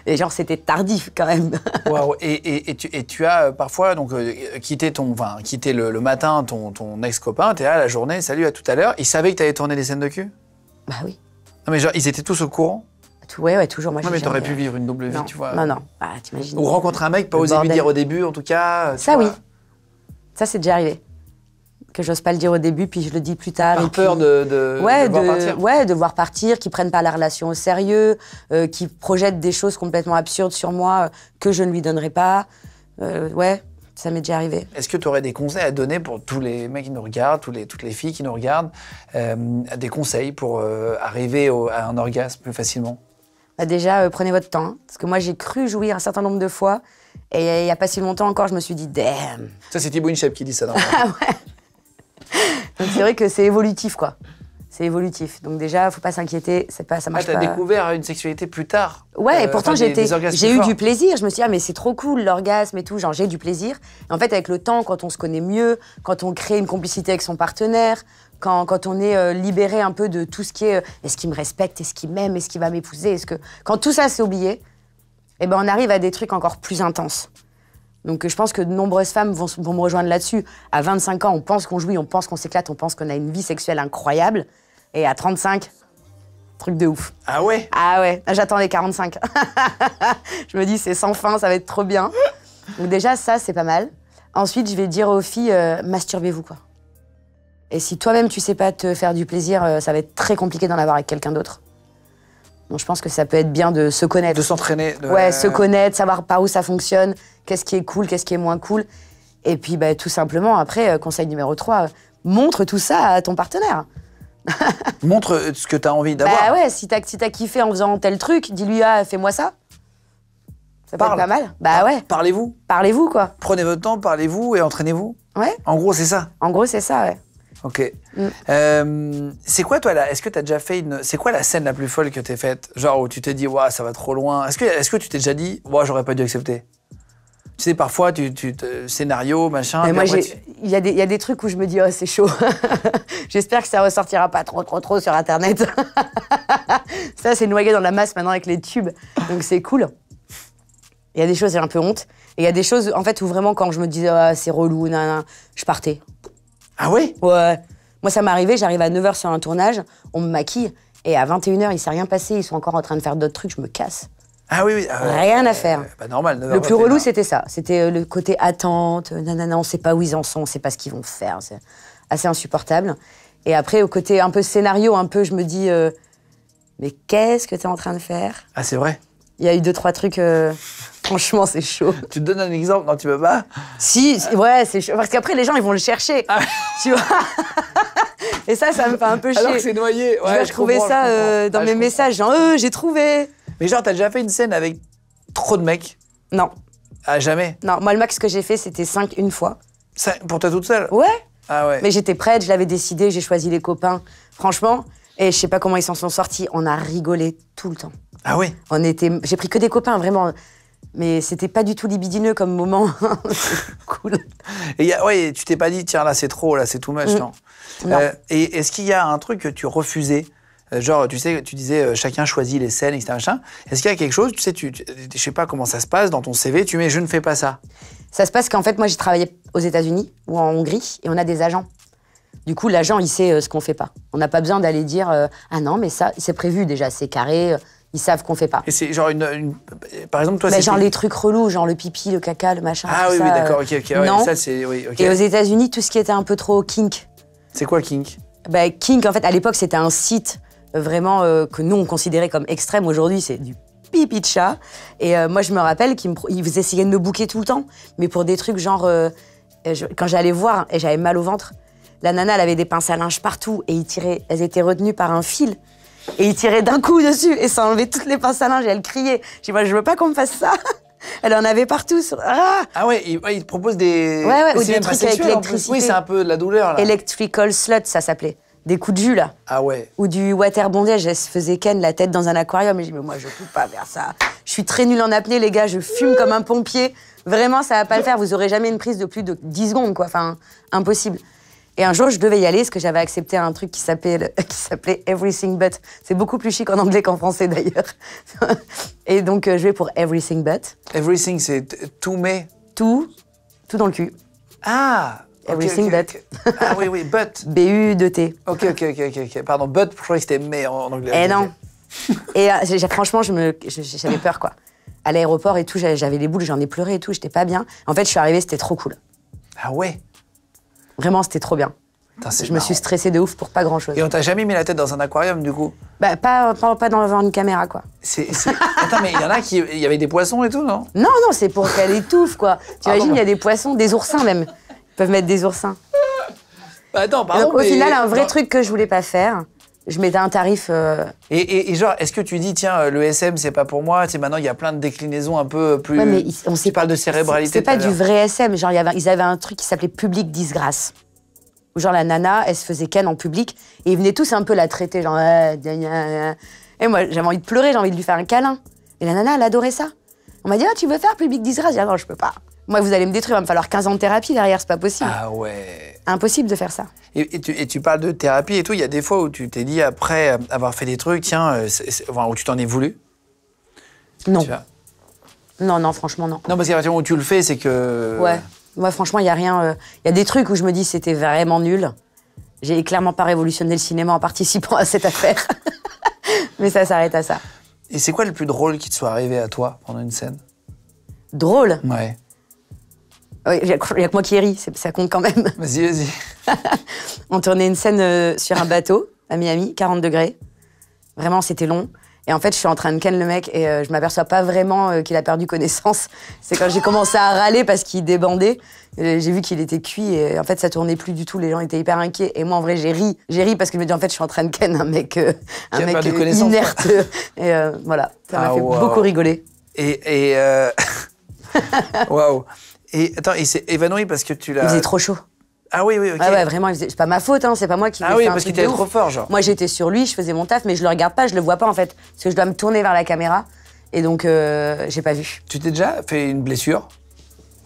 et genre c'était tardif quand même. et, et, tu, as parfois donc quitté ton, quitté le, matin ton, ton ex copain, t'es là la journée, salut à tout à l'heure. Il savait que tu allais tourner des scènes de cul. Bah oui. Non mais genre ils étaient tous au courant. Oui, Ouais, ouais, toujours. Moi, non, mais t'aurais pu euh, vivre une double vie, tu vois. Non, non. Ah, t'imagines. Ou rencontrer un mec, pas oser lui dire au début, en tout cas. Ça, oui. Ça, c'est déjà arrivé. Que j'ose pas le dire au début, puis je le dis plus tard. Par peur de, de, ouais, de, voir partir. Ouais, de voir partir, qu'ils prennent pas la relation au sérieux, euh, qui qu'ils projettent des choses complètement absurdes sur moi euh, que je ne lui donnerai pas. ouais, ça m'est déjà arrivé. Est-ce que tu aurais des conseils à donner pour tous les mecs qui nous regardent, tous les, toutes les filles qui nous regardent, des conseils pour arriver à un orgasme plus facilement bah, déjà, euh, prenez votre temps. Hein. parce que moi, j'ai cru jouir un certain nombre de fois. Et euh, il n'y a pas si longtemps encore, je me suis dit, damn. Ça, c'est Thibaut Inchep qui dit ça, normalement. Ah Donc c'est vrai que c'est évolutif, quoi. C'est évolutif. Donc déjà, faut pas s'inquiéter. C'est pas, ça Ah, marche t'as découvert une sexualité plus tard. Ouais, et euh, pourtant j'ai eu du plaisir. Je me suis dit, ah, mais c'est trop cool l'orgasme et tout. Genre, j'ai du plaisir. en fait, avec le temps, quand on se connaît mieux, quand on crée une complicité avec son partenaire, quand, on est euh, libéré un peu de tout ce qui est euh, est-ce qu'il me respecte, est-ce qu'il m'aime, est-ce qu'il va m'épouser, est-ce que quand tout ça s'est oublié, eh ben on arrive à des trucs encore plus intenses. Donc je pense que de nombreuses femmes vont, me rejoindre là-dessus. À 25 ans, on pense qu'on jouit, on pense qu'on s'éclate, on pense qu'on a une vie sexuelle incroyable. Et à 35, truc de ouf. Ah ouais Ah ouais, j'attends les 45. je me dis c'est sans fin, ça va être trop bien. Donc déjà ça, c'est pas mal. Ensuite, je vais dire aux filles, euh, masturbez-vous quoi. Et si toi-même tu sais pas te faire du plaisir, euh, ça va être très compliqué d'en avoir avec quelqu'un d'autre. Donc je pense que ça peut être bien de se connaître. De s'entraîner. Ouais, se connaître, savoir par où ça fonctionne, qu'est-ce qui est cool, qu'est-ce qui est moins cool. Et puis bah, tout simplement, après, euh, conseil numéro 3, euh, montre tout ça à ton partenaire. montre ce que tu as envie d'avoir. Bah ouais, si t'as as kiffé en faisant tel truc, dis-lui, ah, fais-moi ça. Ça Parle. pas mal. Bah ouais. Parlez-vous. Parlez-vous, quoi. Prenez votre temps, parlez-vous et entraînez-vous. Ouais. En gros, c'est ça. En gros, c'est ça, ouais. Ok. Mm. Euh, c'est quoi, toi, là Est-ce que tu as déjà fait une. C'est quoi la scène la plus folle que t'aies faite Genre où tu t'es dit, waouh, ça va trop loin. Est-ce que, est que tu t'es déjà dit, waouh, j'aurais pas dû accepter tu sais, parfois, tu, scénario, machin. Mais moi, il y, y, a des trucs où je me dis, oh, c'est chaud. J'espère que ça ressortira pas trop, trop, trop sur Internet. ça, c'est noyé dans la masse maintenant avec les tubes. Donc, c'est cool. Il y a des choses, j'ai un peu honte. Et il y a des choses, en fait, où vraiment, quand je me dis oh, « c'est relou, nan, je partais. Ah oui Ouais. Moi, ça m'est arrivé, j'arrive à 9h sur un tournage, on me maquille, et à 21h, il s'est rien passé, ils sont encore en train de faire d'autres trucs, je me casse. Ah oui, oui. Ah rien à eh, faire. pas bah, normal, le plus relou, c'était ça. C'était euh, le côté attente, euh, nanana, on sait pas où ils en sont, on sait pas ce qu'ils vont faire. C'est assez insupportable. Et après, au côté un peu scénario, un peu, je me dis, euh, mais qu'est-ce que tu es en train de faire Ah, c'est vrai Il y a eu deux, trois trucs franchement, c'est chaud. Tu te donnes un exemple Non, tu veux pas Si, ouais, c'est chaud. Parce qu'après, les gens, ils vont le chercher. Ah tu vois Et ça, ça me fait un peu chier. Alors que c'est noyé. Ouais, je vais ça euh, dans ah, mes messages, genre, euh, j'ai trouvé. Mais genre, t'as déjà fait une scène avec trop de mecs Non. Ah, jamais Non, moi, le max que j'ai fait, c'était 5 une fois. pour toi toute seule Ouais. Ah ouais. Mais j'étais prête, je l'avais décidé, j'ai choisi les copains. Franchement, et je sais pas comment ils s'en sont sortis, on a rigolé tout le temps. Ah oui On était, j'ai pris que des copains, vraiment. Mais c'était pas du tout libidineux comme moment. cool. Et y ouais, tu t'es pas dit, tiens, là, c'est trop, là, c'est too much, mm. euh, et est-ce qu'il y a un truc que tu refusais euh, Genre, tu sais, tu disais, euh, chacun choisit les scènes, etc. Machin. Est-ce qu'il y a quelque chose, tu sais, tu, je sais pas comment ça se passe, dans ton CV, tu mets, je ne fais pas ça Ça se passe qu'en fait, moi, j'ai travaillé aux États-Unis ou en Hongrie, et on a des agents. Du coup, l'agent, il sait ce qu'on fait pas. On n'a pas besoin d'aller dire, ah non, mais ça, c'est prévu déjà, c'est carré ils savent qu'on fait pas. Et c'est genre une, Par exemple, toi, bah, c'est. Genre les trucs relous, genre le pipi, le caca, le machin. Ah oui, d'accord, ok, Et aux États-Unis, tout ce qui était un peu trop kink. C'est quoi kink bah, Kink, en fait, à l'époque, c'était un site euh, vraiment euh, que nous, on considérait comme extrême. Aujourd'hui, c'est du pipi de chat. Et euh, moi, je me rappelle qu'ils essayaient de me bouquer tout le temps, mais pour des trucs genre. quand j'allais voir, et j'avais mal au ventre, la nana, elle avait des pinces à linge partout et ils tiraient... elles étaient retenues par un fil. Et il tirait d'un coup dessus et ça enlevait toutes les pinces à linge et elle criait. Je dis moi, je veux pas qu'on me fasse ça. Elle en avait partout. Ah, ah, ouais, il, propose des. des trucs avec l'électricité. Oui, c'est un peu de la douleur, là. Electrical slut, ça s'appelait. Des coups de jus, là. Ah ouais. Ou du water bondage. Elle se faisait ken la tête dans un aquarium. Et je dis, mais moi, je peux pas faire ça. Je suis très nulle en apnée, les gars. Je fume comme un pompier. Vraiment, ça va pas le faire. Vous aurez jamais une prise de plus de 10 secondes, quoi. Enfin, impossible. Et un jour, je devais y aller, parce que j'avais accepté un truc qui s'appelait Everything But. C'est beaucoup plus chic en anglais qu'en français, d'ailleurs. Et donc, euh, je vais pour Everything But. Everything, c'est tout mais Tout, tout dans le cul. Ah Everything But. Ah oui, oui, But. B-U-D-T. Ok, ok, ok, ok. Pardon, But, je croyais que c'était mais en, anglais. Eh non. et euh, franchement, j'avais peur, quoi. À l'aéroport et tout, j'avais les boules, j'en ai pleuré et tout, j'étais pas bien. En fait, je suis arrivée, c'était trop cool. Ah ouais Vraiment, c'était trop bien. je me suis stressée de ouf pour pas grand chose. Et on t'a jamais mis la tête dans un aquarium du coup Bah pas, pas, pas dans une caméra quoi. Attends mais il y en a qui, il y avait des poissons et tout non Non non c'est pour qu'elle étouffe quoi. Ah tu imagines il y a des poissons, des oursins même. Ils peuvent mettre des oursins. Bah, attends, pardon, au final un vrai truc que je voulais pas faire je mettais un tarif. Euh, et, et, genre, est-ce que tu dis, tiens, euh, le SM, c'est pas pour moi Tu sais, maintenant, il y a plein de déclinaisons un peu plus. mais on tu parles de cérébralité. C'est pas du vrai SM. Genre, y avait, ils avaient un truc qui s'appelait public disgrâce. Où, genre, la nana, elle se faisait canne en public. Et ils venaient tous un peu la traiter, genre. Euh, et moi, j'avais envie de pleurer, j'ai envie de lui faire un câlin. Et la nana, elle adorait ça. On m'a dit, ah, tu veux faire public disgrâce Je ah non, je peux pas. Moi, vous allez me détruire, il va me falloir 15 ans de thérapie derrière, c'est pas possible. Ah ouais. Impossible de faire ça. Et, tu, parles de thérapie et tout, il y a des fois où tu t'es dit, après avoir fait des trucs, tiens, euh, où tu t'en es voulu Non. Non, non, franchement, non. Non, parce qu'à partir du moment où tu le fais, c'est que. Ouais. Moi, franchement, il n'y a rien. Euh, il y a des trucs où je me dis c'était vraiment nul. J'ai clairement pas révolutionné le cinéma en participant à cette affaire. Mais ça s'arrête à ça. Et c'est quoi le plus drôle qui te soit arrivé à toi pendant une scène Drôle Ouais il n'y a, que moi qui ris, ça compte quand même. Vas-y, vas-y. on tournait une scène euh, sur un bateau à Miami, 40 degrés. Vraiment, c'était long. Et en fait, je suis en train de ken le mec et je euh, je m'aperçois pas vraiment euh, qu'il a perdu connaissance. C'est quand j'ai commencé à râler parce qu'il débandait. J'ai vu qu'il était cuit et en fait, ça tournait plus du tout. Les gens étaient hyper inquiets. Et moi, en vrai, j'ai ri. J'ai ri parce que je me dis, en fait, je suis en train de ken un mec, un mec inerte. et voilà, ça m'a ah, fait beaucoup rigoler. Et. et Waouh! Et attends, il s'est évanoui parce que tu l'as. Il faisait trop chaud. Ah oui, oui, ok. Ah ouais, vraiment, c'est pas ma faute, hein, c'est pas moi qui. Ah oui, parce qu'il était trop fort, genre. Moi, j'étais sur lui, je faisais mon taf, mais je le regarde pas, je le vois pas en fait, parce que je dois me tourner vers la caméra, et donc euh, j'ai pas vu. Tu t'es déjà fait une blessure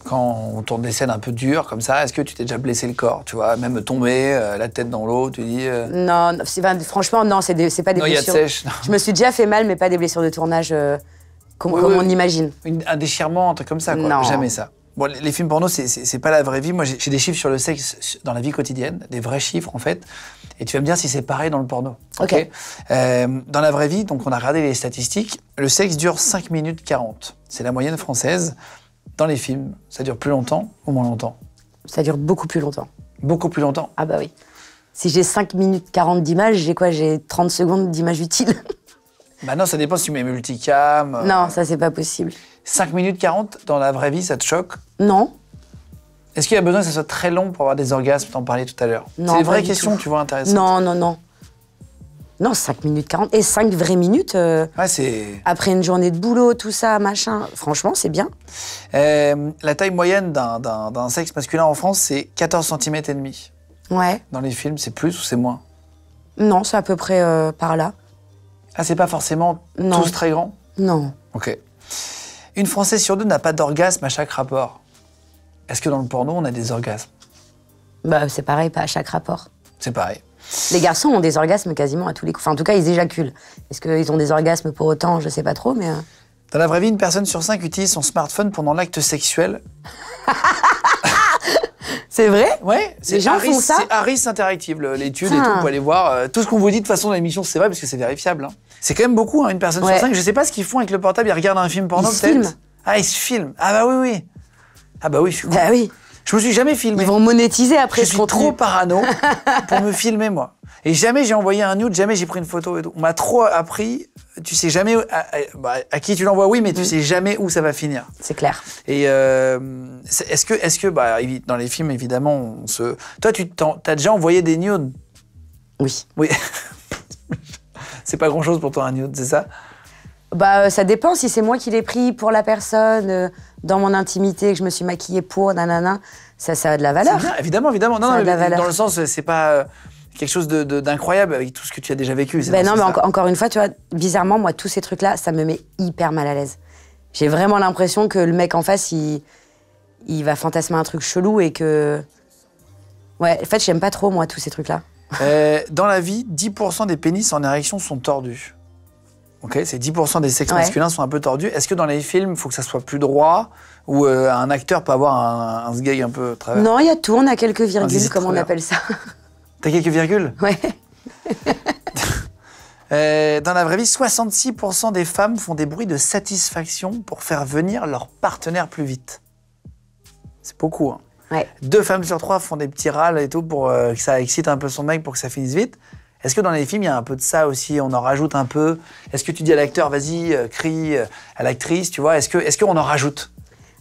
quand on tourne des scènes un peu dures comme ça, est-ce que tu t'es déjà blessé le corps, tu vois, même tomber, euh, la tête dans l'eau, tu dis euh Non, franchement, non, c'est pas des non, blessures. Y a de sèche, Je me suis déjà fait mal, mais pas des blessures de tournage comme, on imagine. un déchirement, un truc comme ça, quoi. Jamais ça. Bon, les films porno, c'est pas la vraie vie. Moi, j'ai des chiffres sur le sexe dans la vie quotidienne, des vrais chiffres en fait. Et tu vas me dire si c'est pareil dans le porno. Ok. Euh, dans la vraie vie, donc on a regardé les statistiques, le sexe dure 5 minutes 40. C'est la moyenne française. Dans les films, ça dure plus longtemps ou moins longtemps Ça dure beaucoup plus longtemps. Beaucoup plus longtemps Ah bah oui. Si j'ai 5 minutes 40 d'images, j'ai quoi J'ai 30 secondes d'image utile Bah non, ça dépend si tu mets multicam. Euh, non, ça c'est pas possible. 5 minutes 40 dans la vraie vie, ça te choque non. Est-ce qu'il y a besoin que ça soit très long pour avoir des orgasmes T'en parlais tout à l'heure. C'est une vraie question tu vois, intéressante. Non, non, non. Non, 5 minutes 40. Et 5 vraies minutes. Euh, après une journée de boulot, tout ça, machin. Franchement, c'est bien. Euh, la taille moyenne d'un sexe masculin en France, c'est 14 cm et demi. Ouais. Dans les films, c'est plus ou c'est moins Non, c'est à peu près euh, par là. Ah, c'est pas forcément tous très grands Non. Ok. Une Française sur deux n'a pas d'orgasme à chaque rapport. Est-ce que dans le porno, on a des orgasmes Bah, c'est pareil, pas à chaque rapport. C'est pareil. Les garçons ont des orgasmes quasiment à tous les coups. Enfin, en tout cas, ils éjaculent. Est-ce qu'ils ont des orgasmes pour autant Je ne sais pas trop, mais. Euh. Dans la vraie vie, une personne sur cinq utilise son smartphone pendant l'acte sexuel. c'est vrai Ouais. Les gens font ça C'est Harris Interactive, l'étude et ah. tout. Vous pouvez aller voir. Euh, tout ce qu'on vous dit de façon dans l'émission, c'est vrai parce que c'est vérifiable. Hein. C'est quand même beaucoup, hein, une personne sur cinq. Je ne sais pas ce qu'ils font avec le portable. Ils regardent un film pendant, peut-être. Ah, ils se filment. Ah bah oui, oui. Ah bah oui, je bah oui. Je me suis jamais filmé. Ils vont monétiser après je ce contenu. Je suis trop parano pour me filmer, moi. Et jamais j'ai envoyé un nude, jamais j'ai pris une photo et tout. On m'a trop appris, tu sais jamais bah, à, qui tu l'envoies, oui, mais tu mm. sais jamais où ça va finir. C'est clair. Et euh, est-ce que, est que bah, dans les films, évidemment, on se... Toi, tu t'as déjà envoyé des nudes Oui. Oui. c'est pas grand-chose pour toi, un nude, c'est ça bah, euh, ça dépend si c'est moi qui l'ai pris pour la personne, euh, dans mon intimité, que je me suis maquillée pour, nanana. Ça, ça a de la valeur. évidemment, évidemment. Non, dans le sens, c'est pas euh, quelque chose d'incroyable avec tout ce que tu as déjà vécu. Ben non, mais encore une fois, tu vois, bizarrement, moi, tous ces trucs-là, ça me met hyper mal à l'aise. J'ai vraiment l'impression que le mec en face, il, va fantasmer un truc chelou et que. Ouais, en fait, j'aime pas trop, moi, tous ces trucs-là. dans la vie, 10% des pénis en érection sont tordus. Ok, c'est 10% des sexes masculins sont un peu tordus. Est-ce que dans les films, il faut que ça soit plus droit Ou euh, un acteur peut avoir un, un un peu travers Non, il y a tout, on a quelques virgules, comme on appelle ça. T'as quelques virgules Ouais. Euh, dans la vraie vie, 66% des femmes font des bruits de satisfaction pour faire venir leur partenaire plus vite. C'est beaucoup. Hein. Deux femmes sur trois font des petits râles et tout pour euh, que ça excite un peu son mec pour que ça finisse vite. Est-ce que dans les films, il y a un peu de ça aussi On en rajoute un peu Est-ce que tu dis à l'acteur, vas-y, euh, crie euh, à l'actrice, tu vois Est-ce qu'on est en rajoute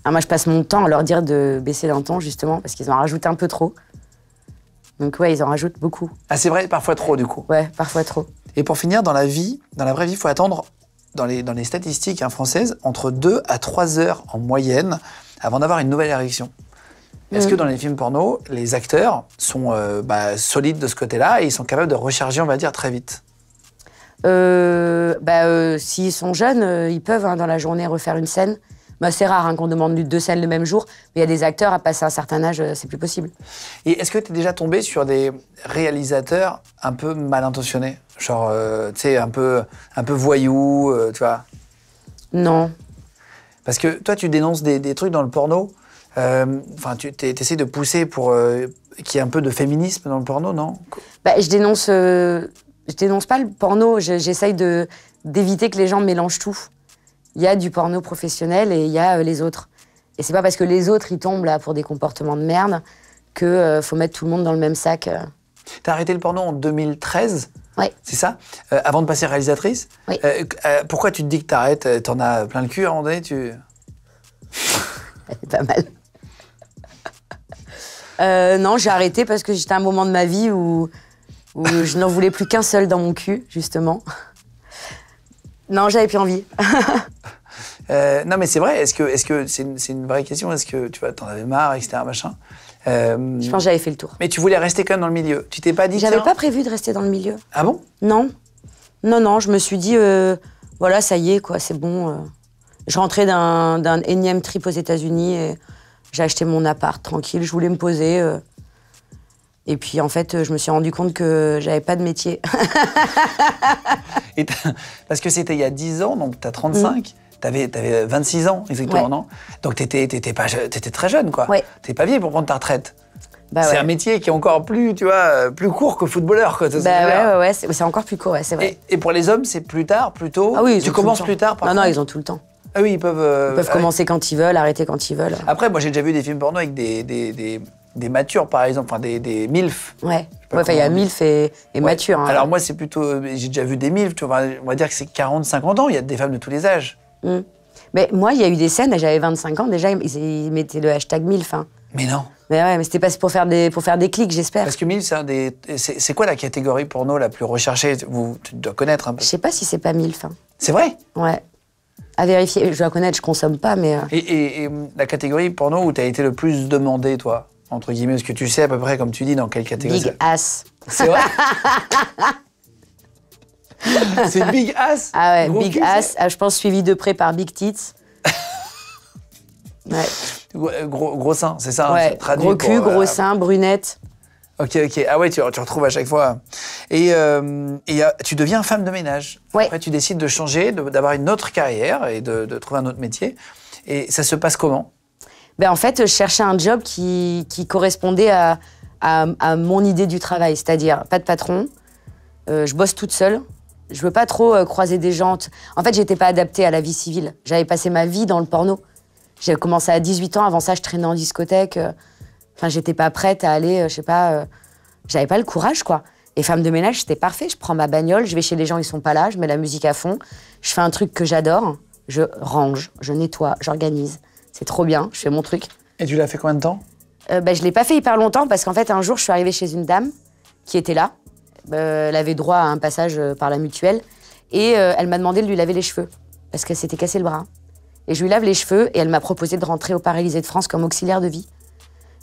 ah, Moi, je passe mon temps à leur dire de baisser d'un ton, justement, parce qu'ils en rajoutent un peu trop. Donc ouais, ils en rajoutent beaucoup. Ah, c'est vrai, parfois trop, du coup Ouais, parfois trop. Et pour finir, dans la vie, dans la vraie vie, il faut attendre, dans les, dans les statistiques hein, françaises, entre 2 à 3 heures en moyenne avant d'avoir une nouvelle érection. Est-ce mm. que dans les films porno, les acteurs sont euh, bah, solides de ce côté-là et ils sont capables de recharger, on va dire, très vite euh, bah, euh, S'ils sont jeunes, ils peuvent hein, dans la journée refaire une scène. Bah, c'est rare hein, qu'on demande deux scènes le même jour, mais il y a des acteurs à passer un certain âge, c'est plus possible. Et est-ce que tu es déjà tombé sur des réalisateurs un peu mal intentionnés Genre, tu sais, un peu, un peu voyous, tu vois Non. Parce que toi, tu dénonces des trucs dans le porno euh, enfin, tu essaies de pousser pour euh, qu'il y ait un peu de féminisme dans le porno, non bah, Je dénonce. Euh, je dénonce pas le porno, j'essaye d'éviter que les gens mélangent tout. Il y a du porno professionnel et il y a les autres. Et c'est pas parce que les autres y tombent là pour des comportements de merde que faut mettre tout le monde dans le même sac. T'as arrêté le porno en 2013 Oui. C'est ça Avant de passer réalisatrice Oui. pourquoi tu te dis que t'arrêtes T'en as plein le cul à un moment tu... pas mal. Euh, non, j'ai arrêté parce que j'étais un moment de ma vie où, je n'en voulais plus qu'un seul dans mon cul, justement. Non, j'avais plus envie. Euh, non, mais c'est vrai. Est-ce que, est-ce que c'est, une, vraie question Est-ce que tu vois, t'en avais marre, etc., machin euh, Je pense que j'avais fait le tour. Mais tu voulais rester quand même dans le milieu. Tu t'es pas dit. J'avais pas prévu de rester dans le milieu. Ah bon Non, non, non. Je me suis dit, voilà, ça y est, quoi, c'est bon. Je rentrais d'un, énième trip aux États-Unis et j'ai acheté mon appart tranquille, je voulais me poser. Euh. et puis en fait, je me suis rendu compte que j'avais pas de métier. parce que c'était il y a 10 ans, donc tu as 35. Mmh. T'avais avais 26 ans, exactement, non Donc t'étais étais, étais très jeune, quoi. T'es pas vieille pour prendre ta retraite. Bah c'est un métier qui est encore plus, tu vois, plus court que footballeur. Quoi, bah ouais, ouais, c'est encore plus court, ouais, c'est vrai. Et, pour les hommes, c'est plus tard, plutôt ah oui, Tu commences plus tard, par Non, non, ils ont tout le temps. Ah oui, ils peuvent. Euh, ah commencer quand ils veulent, arrêter quand ils veulent. Après, moi j'ai déjà vu des films porno avec des, des, des, matures, par exemple, enfin des, des MILF. Ouais. il y a MILF et, et hein. Alors moi, c'est plutôt. Euh, j'ai déjà vu des MILF, vois, on va dire que c'est 40, 50 ans, il y a des femmes de tous les âges. Hmm. Mais moi, il y a eu des scènes, j'avais 25 ans déjà, ils, mettaient le hashtag MILF. Hein. Mais non. Mais ouais, mais c'était pas pour faire des, pour faire des clics, j'espère. Parce que MILF, c'est, des, c'est, quoi la catégorie porno la plus recherchée Vous, Tu dois connaître un hein, peu. Je sais pas si c'est pas MILF. C'est vrai Ouais. À vérifier, je dois connaître, je consomme pas, mais. Euh. Et, euh, la catégorie porno où tu as été le plus demandé, toi Entre guillemets, ce que tu sais à peu près, comme tu dis, dans quelle catégorie Big ass. C'est vrai C'est big ass Ah ouais, big ass, ah, je pense suivi de près par big tits. ouais. Gros, gros, sein, c'est ça hein, Ouais, gros cul, gros euh, sein, brunette. Ok, ok. Ah ouais, tu, tu retrouves à chaque fois. Et, euh, euh, tu deviens femme de ménage. Après, tu décides de changer, d'avoir une autre carrière et de, trouver un autre métier. Et ça se passe comment ben, En fait, je cherchais un job qui, correspondait à, mon idée du travail, c'est-à-dire pas de patron, euh, je bosse toute seule, je veux pas trop croiser des gens. En fait, j'étais pas adaptée à la vie civile. J'avais passé ma vie dans le porno. J'ai commencé à 18 ans, avant ça, je traînais en discothèque. Enfin, j'étais pas prête à aller, euh, je sais pas, euh, j'avais pas le courage, quoi. Et femme de ménage, c'était parfait. Je prends ma bagnole, je vais chez les gens, ils sont pas là, je mets la musique à fond, je fais un truc que j'adore, je range, je nettoie, j'organise. C'est trop bien, je fais mon truc. Et tu l'as fait combien de temps euh, bah, Je l'ai pas fait hyper longtemps parce qu'en fait, un jour, je suis arrivée chez une dame qui était là. Euh, elle avait droit à un passage par la mutuelle et elle m'a demandé de lui laver les cheveux parce qu'elle s'était cassé le bras. Et je lui lave les cheveux et elle m'a proposé de rentrer au Paralysé de France comme auxiliaire de vie.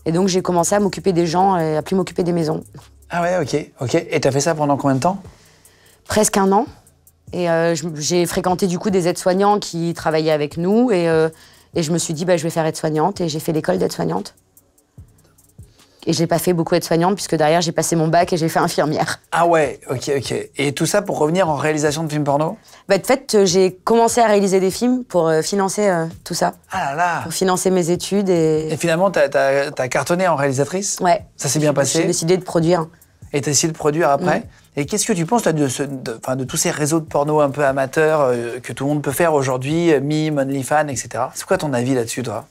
Et donc j'ai commencé à m'occuper des gens et à plus m'occuper des maisons. Ah ouais, ok, ok. Et t'as fait ça pendant combien de temps Presque un an. Et euh, j'ai fréquenté du coup des aides-soignants qui travaillaient avec nous. Euh, et, je me suis dit, bah, je vais faire aide-soignante. Et j'ai fait l'école d'aide-soignante et j'ai pas fait beaucoup être soignante puisque derrière j'ai passé mon bac et j'ai fait infirmière. Ah ouais, ok, ok. Et tout ça pour revenir en réalisation de films porno Bah de fait, euh, j'ai commencé à réaliser des films pour euh, financer euh, tout ça. Ah là là Pour financer mes études et... Et finalement, t'as as, cartonné en réalisatrice Ouais. Ça s'est bien passé J'ai décidé de produire. Et t'as essayé de produire après mm. Et qu'est-ce que tu penses de, de, tous ces réseaux de porno un peu amateurs que tout le monde peut faire aujourd'hui, Mime, OnlyFans, etc. C'est quoi ton avis là-dessus, toi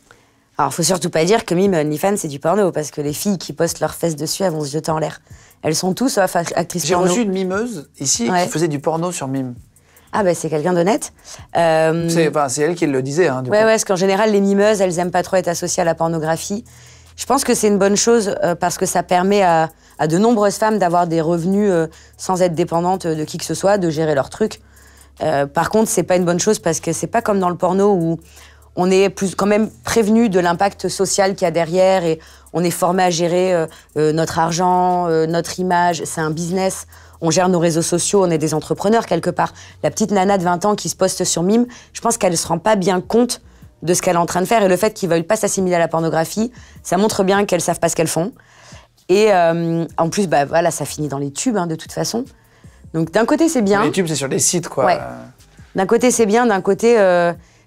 alors, faut surtout pas dire que Mime Fan, c'est du porno, parce que les filles qui postent leurs fesses dessus, elles vont se jeter en l'air. Elles sont tous sauf actrices J'ai reçu une mimeuse ici qui faisait du porno sur Mime. Ah ben c'est quelqu'un d'honnête. Euh, c'est, elle qui le disait. Hein, du coup. ouais, parce qu'en général les mimeuses, elles aiment pas trop être associées à la pornographie. Je pense que c'est une bonne chose euh, parce que ça permet à, de nombreuses femmes d'avoir des revenus euh, sans être dépendantes de qui que ce soit, de gérer leurs truc. par contre, c'est pas une bonne chose parce que c'est pas comme dans le porno où on est plus, quand même prévenu de l'impact social qu'il y a derrière et on est formé à gérer euh, euh, notre argent, euh, notre image. C'est un business. On gère nos réseaux sociaux, on est des entrepreneurs quelque part. La petite nana de 20 ans qui se poste sur Mime, je pense qu'elle ne se rend pas bien compte de ce qu'elle est en train de faire. Et le fait qu'ils ne veulent pas s'assimiler à la pornographie, ça montre bien qu'elles ne savent pas ce qu'elles font. Et en plus, bah, voilà, ça finit dans les tubes hein, de toute façon. Donc d'un côté, c'est bien. Les tubes, c'est sur des sites, quoi. D'un côté, c'est bien. D'un côté,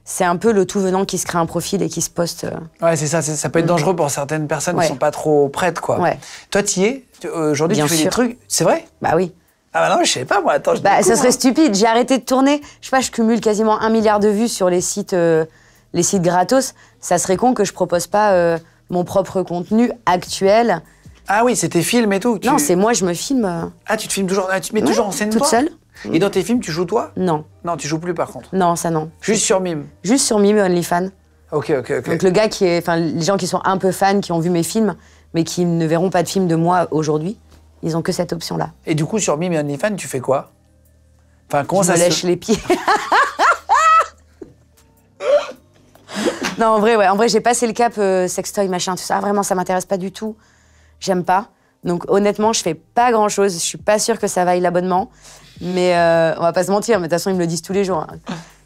c'est un peu le tout venant qui se crée un profil et qui se poste. Euh. Ouais, c'est ça, ça peut être mm. dangereux pour certaines personnes qui qui sont pas trop prêtes, quoi. Toi, tu y euh, es Aujourd'hui, tu fais des trucs, c'est vrai Bah oui. Ah bah non, je sais pas, moi, attends, je Bah, ça serait hein. stupide, j'ai arrêté de tourner. Je sais pas, je cumule quasiment un milliard de vues sur les sites, euh, les sites gratos. Ça serait con que je propose pas mon propre contenu actuel. Ah oui, c'était tes et tout. Non, c'est moi, je me filme. Ah, tu te filmes toujours, ah, tu mets toujours en scène Toute seule et dans tes films, tu joues toi Non. Non, tu joues plus par contre Non, ça non. Juste sur Mime Juste sur Mime et OnlyFans. Ok, ok, ok. Donc le gars qui est. Enfin, les gens qui sont un peu fans, qui ont vu mes films, mais qui ne verront pas de films de moi aujourd'hui, ils ont que cette option-là. Et du coup, sur Mime et fan, tu fais quoi Enfin, comment je ça me lèche les pieds. non, en vrai, ouais. En vrai, j'ai passé le cap euh, sextoy, machin, tout ça. vraiment, ça m'intéresse pas du tout. J'aime pas. Donc, honnêtement, je fais pas grand-chose. Je suis pas sûre que ça vaille l'abonnement. Mais euh, on va pas se mentir, mais de toute façon, ils me le disent tous les jours. Hein.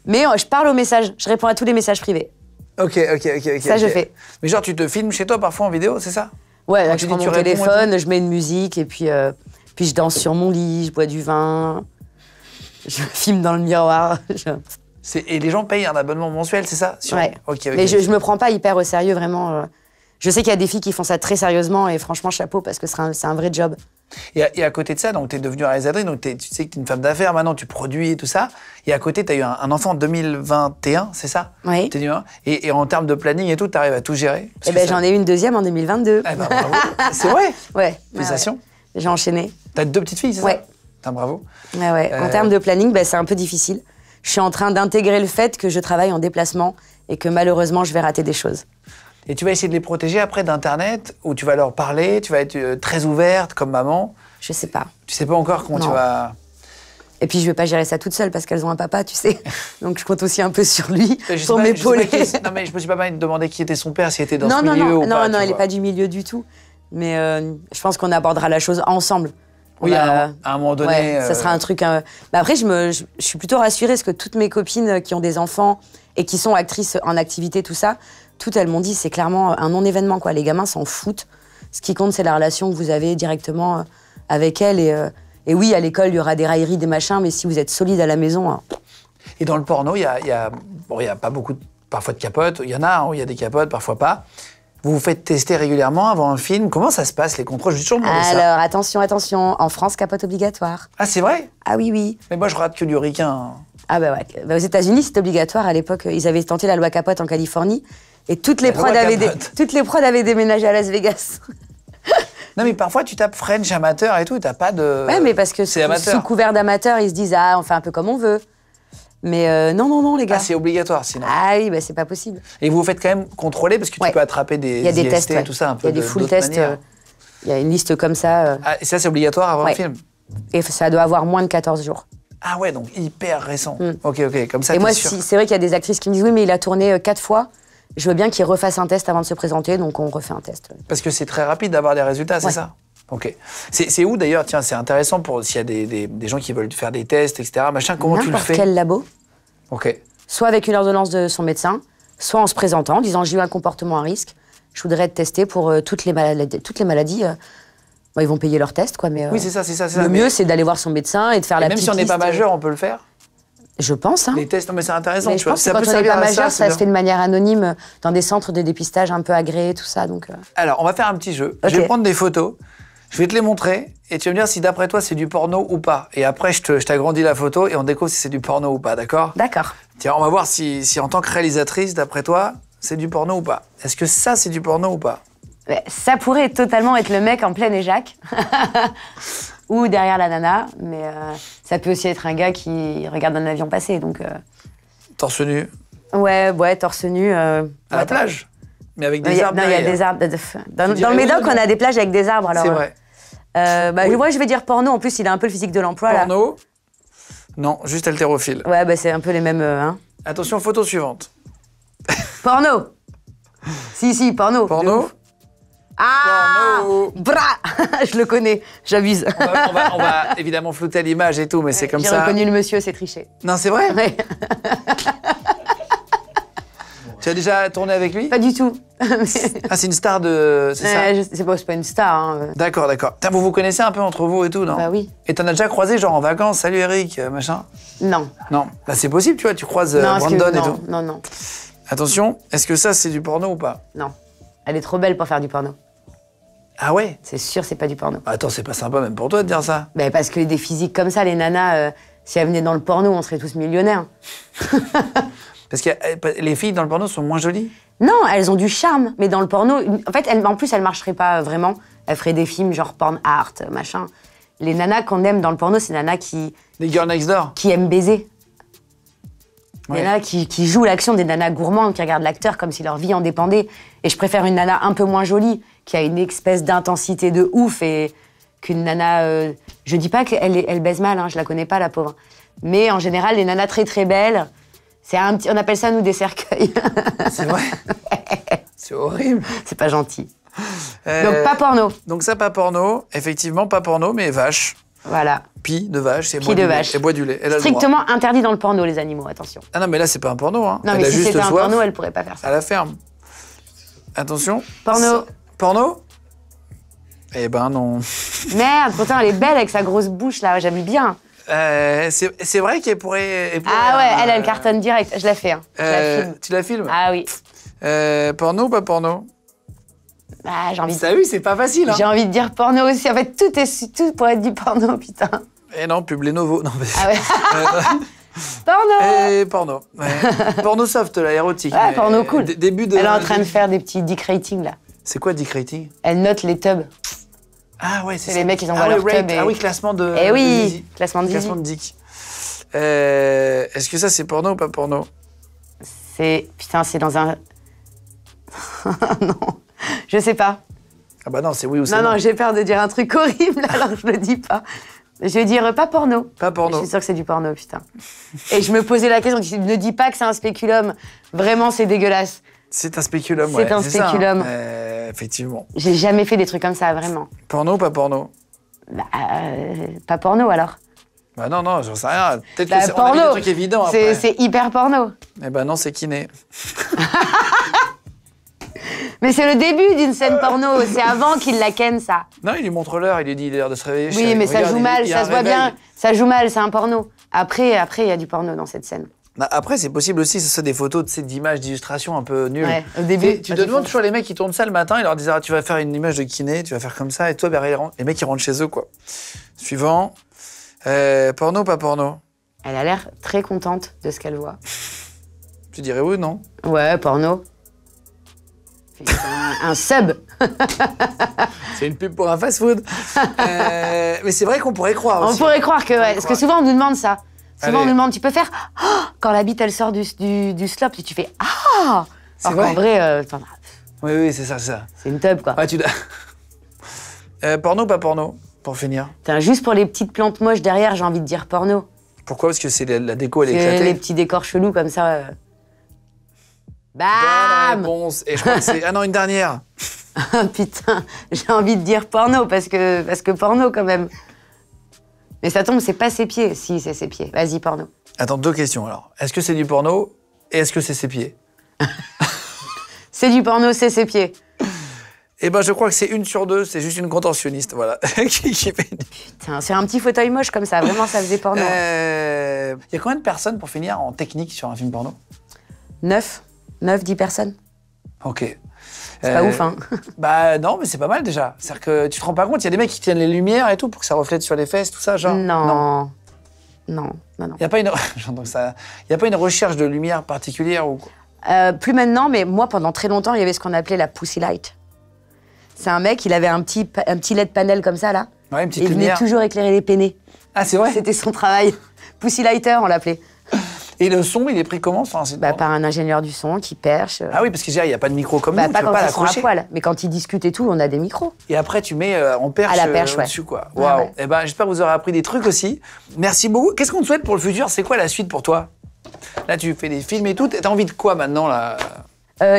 Mais oh, je parle aux messages, je réponds à tous les messages privés. Ok, ok, ok. Ça, je fais. Mais genre, tu te filmes chez toi parfois en vidéo, c'est ça Ouais, je prends mon téléphone, je mets une musique et puis, euh, puis je danse sur mon lit, je bois du vin, je filme dans le miroir. Et les gens payent un abonnement mensuel, c'est ça Ouais. Mais je, me prends pas hyper au sérieux, vraiment. Euh. Je sais qu'il y a des filles qui font ça très sérieusement et franchement, chapeau parce que c'est un, c'est un vrai job. Et à, côté de ça, donc tu es devenue réalisatrice, donc tu sais que tu es une femme d'affaires maintenant, tu produis et tout ça. Et à côté, tu as eu un, enfant en 2021, c'est ça Oui. et, et, en termes de planning et tout, tu arrives à tout gérer Eh ben, j'en ai eu une deuxième en 2022. Eh ben, bravo. c'est vrai Ouais. Félicitations. J'ai enchaîné. Tu as deux petites filles, c'est ouais. ça un bravo. Ouais, ouais. En euh, termes de planning, ben, c'est un peu difficile. Je suis en train d'intégrer le fait que je travaille en déplacement et que malheureusement, je vais rater des choses. Et tu vas essayer de les protéger après d'Internet, où tu vas leur parler, tu vas être euh, très ouverte comme maman. Je sais pas. Tu sais pas encore comment tu vas. Et puis je vais pas gérer ça toute seule parce qu'elles ont un papa, tu sais. Donc je compte aussi un peu sur lui je pour m'épauler. Non mais je me suis pas mal demandé qui était son père, s'il était dans ce milieu non, ou pas. Non non, il est pas du milieu du tout. Mais euh, je pense qu'on abordera la chose ensemble. oui, à, un, moment donné. Ouais, Ça sera euh, un truc. Mais bah, après, je, me, je, suis plutôt rassurée parce que toutes mes copines qui ont des enfants et qui sont actrices en activité, tout ça, tout, elles m'ont dit, c'est clairement euh, un non-événement, quoi. Les gamins s'en foutent. Ce qui compte, c'est la relation que vous avez directement euh, avec elles. Et, euh, et oui, à l'école, il y aura des railleries, des machins, mais si vous êtes solide à la maison. Hein. Et dans le porno, il n'y a, y a, y a pas beaucoup, parfois de capotes. Il y en a, hein, il y a des capotes, parfois pas. Vous vous faites tester régulièrement avant un film. Comment ça se passe, les contrôles Je suis toujours Alors, attention, attention. En France, capote obligatoire. Ah, c'est vrai Ah oui, oui. Mais moi, je rate que du ricain. Ah bah ouais. Bah, aux États-Unis, c'est obligatoire. À l'époque, ils avaient tenté la loi capote en Californie. Et toutes les, prods avaient, toutes les avaient déménagé à Las Vegas. Non, mais parfois, tu tapes French amateur et tout, t'as pas de. Ouais, mais parce que sous, couvert d'amateur, ils se disent, ah, on fait un peu comme on veut. Mais euh, non, non, non, les gars. Ah, c'est obligatoire, sinon. Ah oui, bah, c'est pas possible. Et vous vous faites quand même contrôler parce que tu peux attraper des. Il y a des tests, tout ça, Il y a des full tests. Euh, il y a une liste comme ça. Euh. Ah, et ça, c'est obligatoire avant le film Et ça doit avoir moins de 14 jours. Ah ouais, donc hyper récent. Mm. Ok, ok, comme ça. Et moi, c'est vrai qu'il y a des actrices qui me disent, oui, mais il a tourné 4 fois je veux bien qu'il refasse un test avant de se présenter, donc on refait un test. Parce que c'est très rapide d'avoir des résultats, c'est ça Ok. C'est où d'ailleurs Tiens, c'est intéressant pour s'il y a des, gens qui veulent faire des tests, etc. Machin, comment tu le fais quel labo. Ok. Soit avec une ordonnance de son médecin, soit en se présentant, en disant j'ai eu un comportement à risque, je voudrais être testé pour euh, toutes les maladies. Toutes les maladies ils vont payer leur test, quoi. Mais, euh, oui, c'est ça, c'est ça. Le mieux, c'est d'aller voir son médecin et de faire et la même si on n'est pas euh. majeur, on peut le faire je pense. Hein. Les tests, non, mais c'est intéressant. je pense que, quand on n'est pas majeur, ça, se fait de manière anonyme dans des centres de dépistage un peu agréés, tout ça. Donc, euh. Alors, on va faire un petit jeu. Je vais prendre des photos, je vais te les montrer, et tu vas me dire si d'après toi c'est du porno ou pas. Et après, je, te, je t'agrandis la photo et on découvre si c'est du porno ou pas, d'accord D'accord. Tiens, on va voir si, si en tant que réalisatrice, d'après toi, c'est du porno ou pas. Est-ce que ça, c'est du porno ou pas Ça pourrait totalement être le mec en pleine éjac. ou derrière la nana, mais euh, ça peut aussi être un gars qui regarde un avion passer. Donc, euh. Torse nu Ouais, ouais, torse nu. Euh. à la plage Mais avec des arbres. Bah, non, il y a des arbres. Dans, le Médoc, on a des plages avec des arbres. C'est vrai. Bah, Moi, je vais dire porno. En plus, il a un peu le physique de l'emploi. Porno Non, juste altérophile. Ouais, bah, c'est un peu les mêmes. Hein. Attention, photo suivante. Porno Si, si, porno. Porno ah Bra Je le connais, j'avise. On va, évidemment flouter l'image et tout, mais c'est comme ça. J'ai reconnu le monsieur, c'est triché. Non, c'est vrai Oui. Tu as déjà tourné avec lui Pas du tout. ah, c'est une star de. C'est ça C'est pas, une star. Hein. D'accord, d'accord. Vous vous connaissez un peu entre vous et tout, non Bah oui. Et t'en as déjà croisé, genre en vacances, salut Eric, euh, machin Non. Non. Bah c'est possible, tu vois, tu croises euh, Brandon et tout. Non, non. Attention, est-ce que ça, c'est du porno ou pas Non. Elle est trop belle pour faire du porno. Ah ouais C'est sûr, c'est pas du porno. Bah, attends, c'est pas sympa même pour toi de dire ça. Bah parce que des physiques comme ça, les nanas, euh, si elles venaient dans le porno, on serait tous millionnaires. parce que euh, les filles dans le porno sont moins jolies Non, elles ont du charme, mais dans le porno, en fait, elles, en plus, elles marcheraient pas euh, vraiment. Elles feraient des films genre porn art, machin. Les nanas qu'on aime dans le porno, c'est nanas qui. Les girls next door Qui aiment baiser. Des nanas qui, qui jouent l'action des nanas gourmandes qui regardent l'acteur comme si leur vie en dépendait. Et je préfère une nana un peu moins jolie qui a une espèce d'intensité de ouf et qu'une nana. Euh, je dis pas qu'elle elle baise mal, hein, je la connais pas, la pauvre. Mais en général, les nanas très très belles, c'est un petit, on appelle ça nous des cercueils. C'est vrai. c'est horrible. C'est pas gentil. Euh, donc pas porno. Donc ça pas porno, effectivement pas porno, mais vache. Voilà. Pi de vache, c'est bois, de vache. Lait. Et bois du lait. Strictement interdit dans le porno les animaux, attention. Ah non mais là c'est pas un porno. Hein. Non elle mais si c'était un porno, elle pourrait pas faire ça. À la ferme. Attention. Porno. Porno Eh ben non. Merde, pourtant elle est belle avec sa grosse bouche là, j'aime bien. Euh, c'est vrai qu'elle pourrait, Ah ouais, elle, elle euh, cartonne direct. Je la fais. Hein. la euh, Tu la filmes Ah oui. porno ou pas porno Bah j'ai envie. T'as vu, c'est pas facile. Hein. J'ai envie de dire porno aussi. En fait, tout est tout pour être du porno, putain. Et eh non, nouveaux. Non, mais... Ah ouais. Porno Et eh, porno. porno soft, là, érotique. Ouais, ah, porno cool. Début de... Elle est en train de faire des petits dick ratings, là. C'est quoi Dick Rating Elle note les tubs. Ah ouais, c'est ça. Les mecs, ils envoient ah leur et... Ah oui, classement de. Eh oui, classement de Dick. Classement euh, Est-ce que ça, c'est porno ou pas porno C'est. Putain, c'est dans un. non, je sais pas. Ah bah non, c'est oui ou c'est non. Non, j'ai peur de dire un truc horrible alors je le dis pas. Je vais dire pas porno. Pas porno. Je suis sûre que c'est du porno, putain. et je me posais la question, ne dis pas que c'est un spéculum. Vraiment, c'est dégueulasse. C'est un spéculum, ouais. C'est un hein. spéculum. Euh, effectivement. J'ai jamais fait des trucs comme ça, vraiment. Porno, pas porno Bah, euh, pas porno alors. Bah non, non, j'en sais rien. Peut-être bah, c'est un truc évident. C'est hyper porno. Eh ben non, c'est kiné. Mais c'est le début d'une scène porno, c'est avant qu'il la ken ça. Non, il lui montre l'heure, il lui dit il l'heure de se réveiller. Oui, mais ça joue mal, ça se voit bien. Ça joue mal, c'est un porno. Après, après, il y a du porno dans cette scène. Bah, après, c'est possible aussi, ce soit des photos d'images, d'illustrations un peu nulles. tu, te demandes toujours les mecs qui tournent ça le matin, ils leur disent ah, tu vas faire une image de kiné, tu vas faire comme ça, et toi, les mecs, ils rentrent chez eux, quoi. Suivant. Euh, porno, pas porno Elle a l'air très contente de ce qu'elle voit. tu dirais oui, non Ouais, porno. un, un sub C'est une pub pour un fast-food. Euh, mais c'est vrai qu'on pourrait croire aussi. On pourrait croire que, ouais. Parce que souvent, on nous demande ça. Souvent, on nous demande, tu peux faire oh, quand la bite elle sort du, du, du tu fais ah. C'est vrai. En vrai, euh, bah, oui oui c'est ça ça. C'est une tub quoi. Ouais, ah, tu euh, porno pas porno pour finir. As, juste pour les petites plantes moches derrière, j'ai envie de dire porno. Pourquoi Parce que c'est la, déco elle est éclatée. Les petits décors chelous comme ça. Euh... Bam. c'est ah non une dernière. Putain, j'ai envie de dire porno parce que parce que porno quand même. Mais ça tombe, c'est pas ses pieds. Si, c'est ses pieds. Vas-y, porno. Attends, deux questions alors. Est-ce que c'est du porno et est-ce que c'est ses pieds C'est du porno, c'est ses pieds. Eh ben, je crois que c'est une sur deux, c'est juste une contentionniste, voilà. Putain, c'est un petit fauteuil moche comme ça, vraiment, ça faisait porno. Il euh, y a combien de personnes pour finir en technique sur un film porno 9. 9, 10 personnes. Ok. C'est pas euh, ouf, hein Bah non, mais c'est pas mal déjà. C'est-à-dire que tu te rends pas compte, il y a des mecs qui tiennent les lumières et tout pour que ça reflète sur les fesses, tout ça, genre. Non. Non, non, non. Il n'y a, pas une... ça... Y a pas une recherche de lumière particulière ou quoi euh, Plus maintenant, mais moi, pendant très longtemps, il y avait ce qu'on appelait la Pussy Light. C'est un mec, il avait un petit, un petit LED panel comme ça, là. Ouais, une petite et il venait toujours éclairer les pénées. Ah, c'est vrai C'était son travail. Pussy Lighter, on l'appelait. Et le son, il est pris comment bah, Par un ingénieur du son qui perche. Euh. Ah oui, parce qu'il n'y a pas de micro comme bah, nous, pas tu quand, peux pas l'accrocher. poil, mais quand ils discutent et tout, on a des micros. Et après, tu mets euh, en perche, euh, dessus quoi. Ah, Waouh. Eh ben, j'espère que vous aurez appris des trucs aussi. Merci beaucoup. Qu'est-ce qu'on te souhaite pour le futur C'est quoi la suite pour toi Là, tu fais des films et tout. T'as envie de quoi maintenant là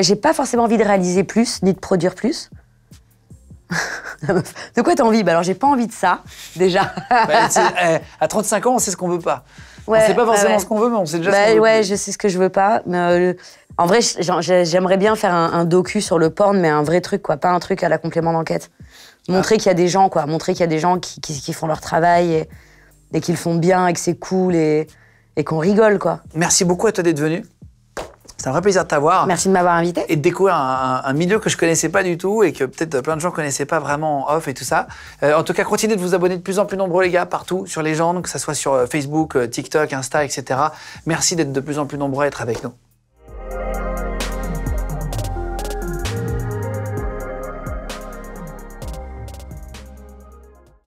J'ai pas forcément envie de réaliser plus, ni de produire plus. de quoi t'as envie bah, Alors, j'ai pas envie de ça, déjà. Bah, eh, à 35 ans, on sait ce qu'on veut pas c'est pas bah forcément ce qu'on veut, mais on sait déjà bah, Ouais, je sais ce que je veux pas. Mais euh, en vrai, j'aimerais bien faire un, docu sur le porn, mais un vrai truc, quoi. Pas un truc à la complément d'enquête. Montrer ah. qu'il y a des gens, quoi. Montrer qu'il y a des gens qui, font leur travail et, qu'ils font bien et que c'est cool et, et qu'on rigole, quoi. Merci beaucoup à toi d'être venu. C'est un vrai plaisir de t'avoir. Merci de m'avoir invité. Et de découvrir un, milieu que je connaissais pas du tout et que peut-être plein de gens connaissaient pas vraiment en off et tout ça. Euh, en tout cas, continuez de vous abonner de plus en plus nombreux, les gars, partout sur les gens, que ce soit sur euh, Facebook, euh, TikTok, Insta, etc. Merci d'être de plus en plus nombreux à être avec nous.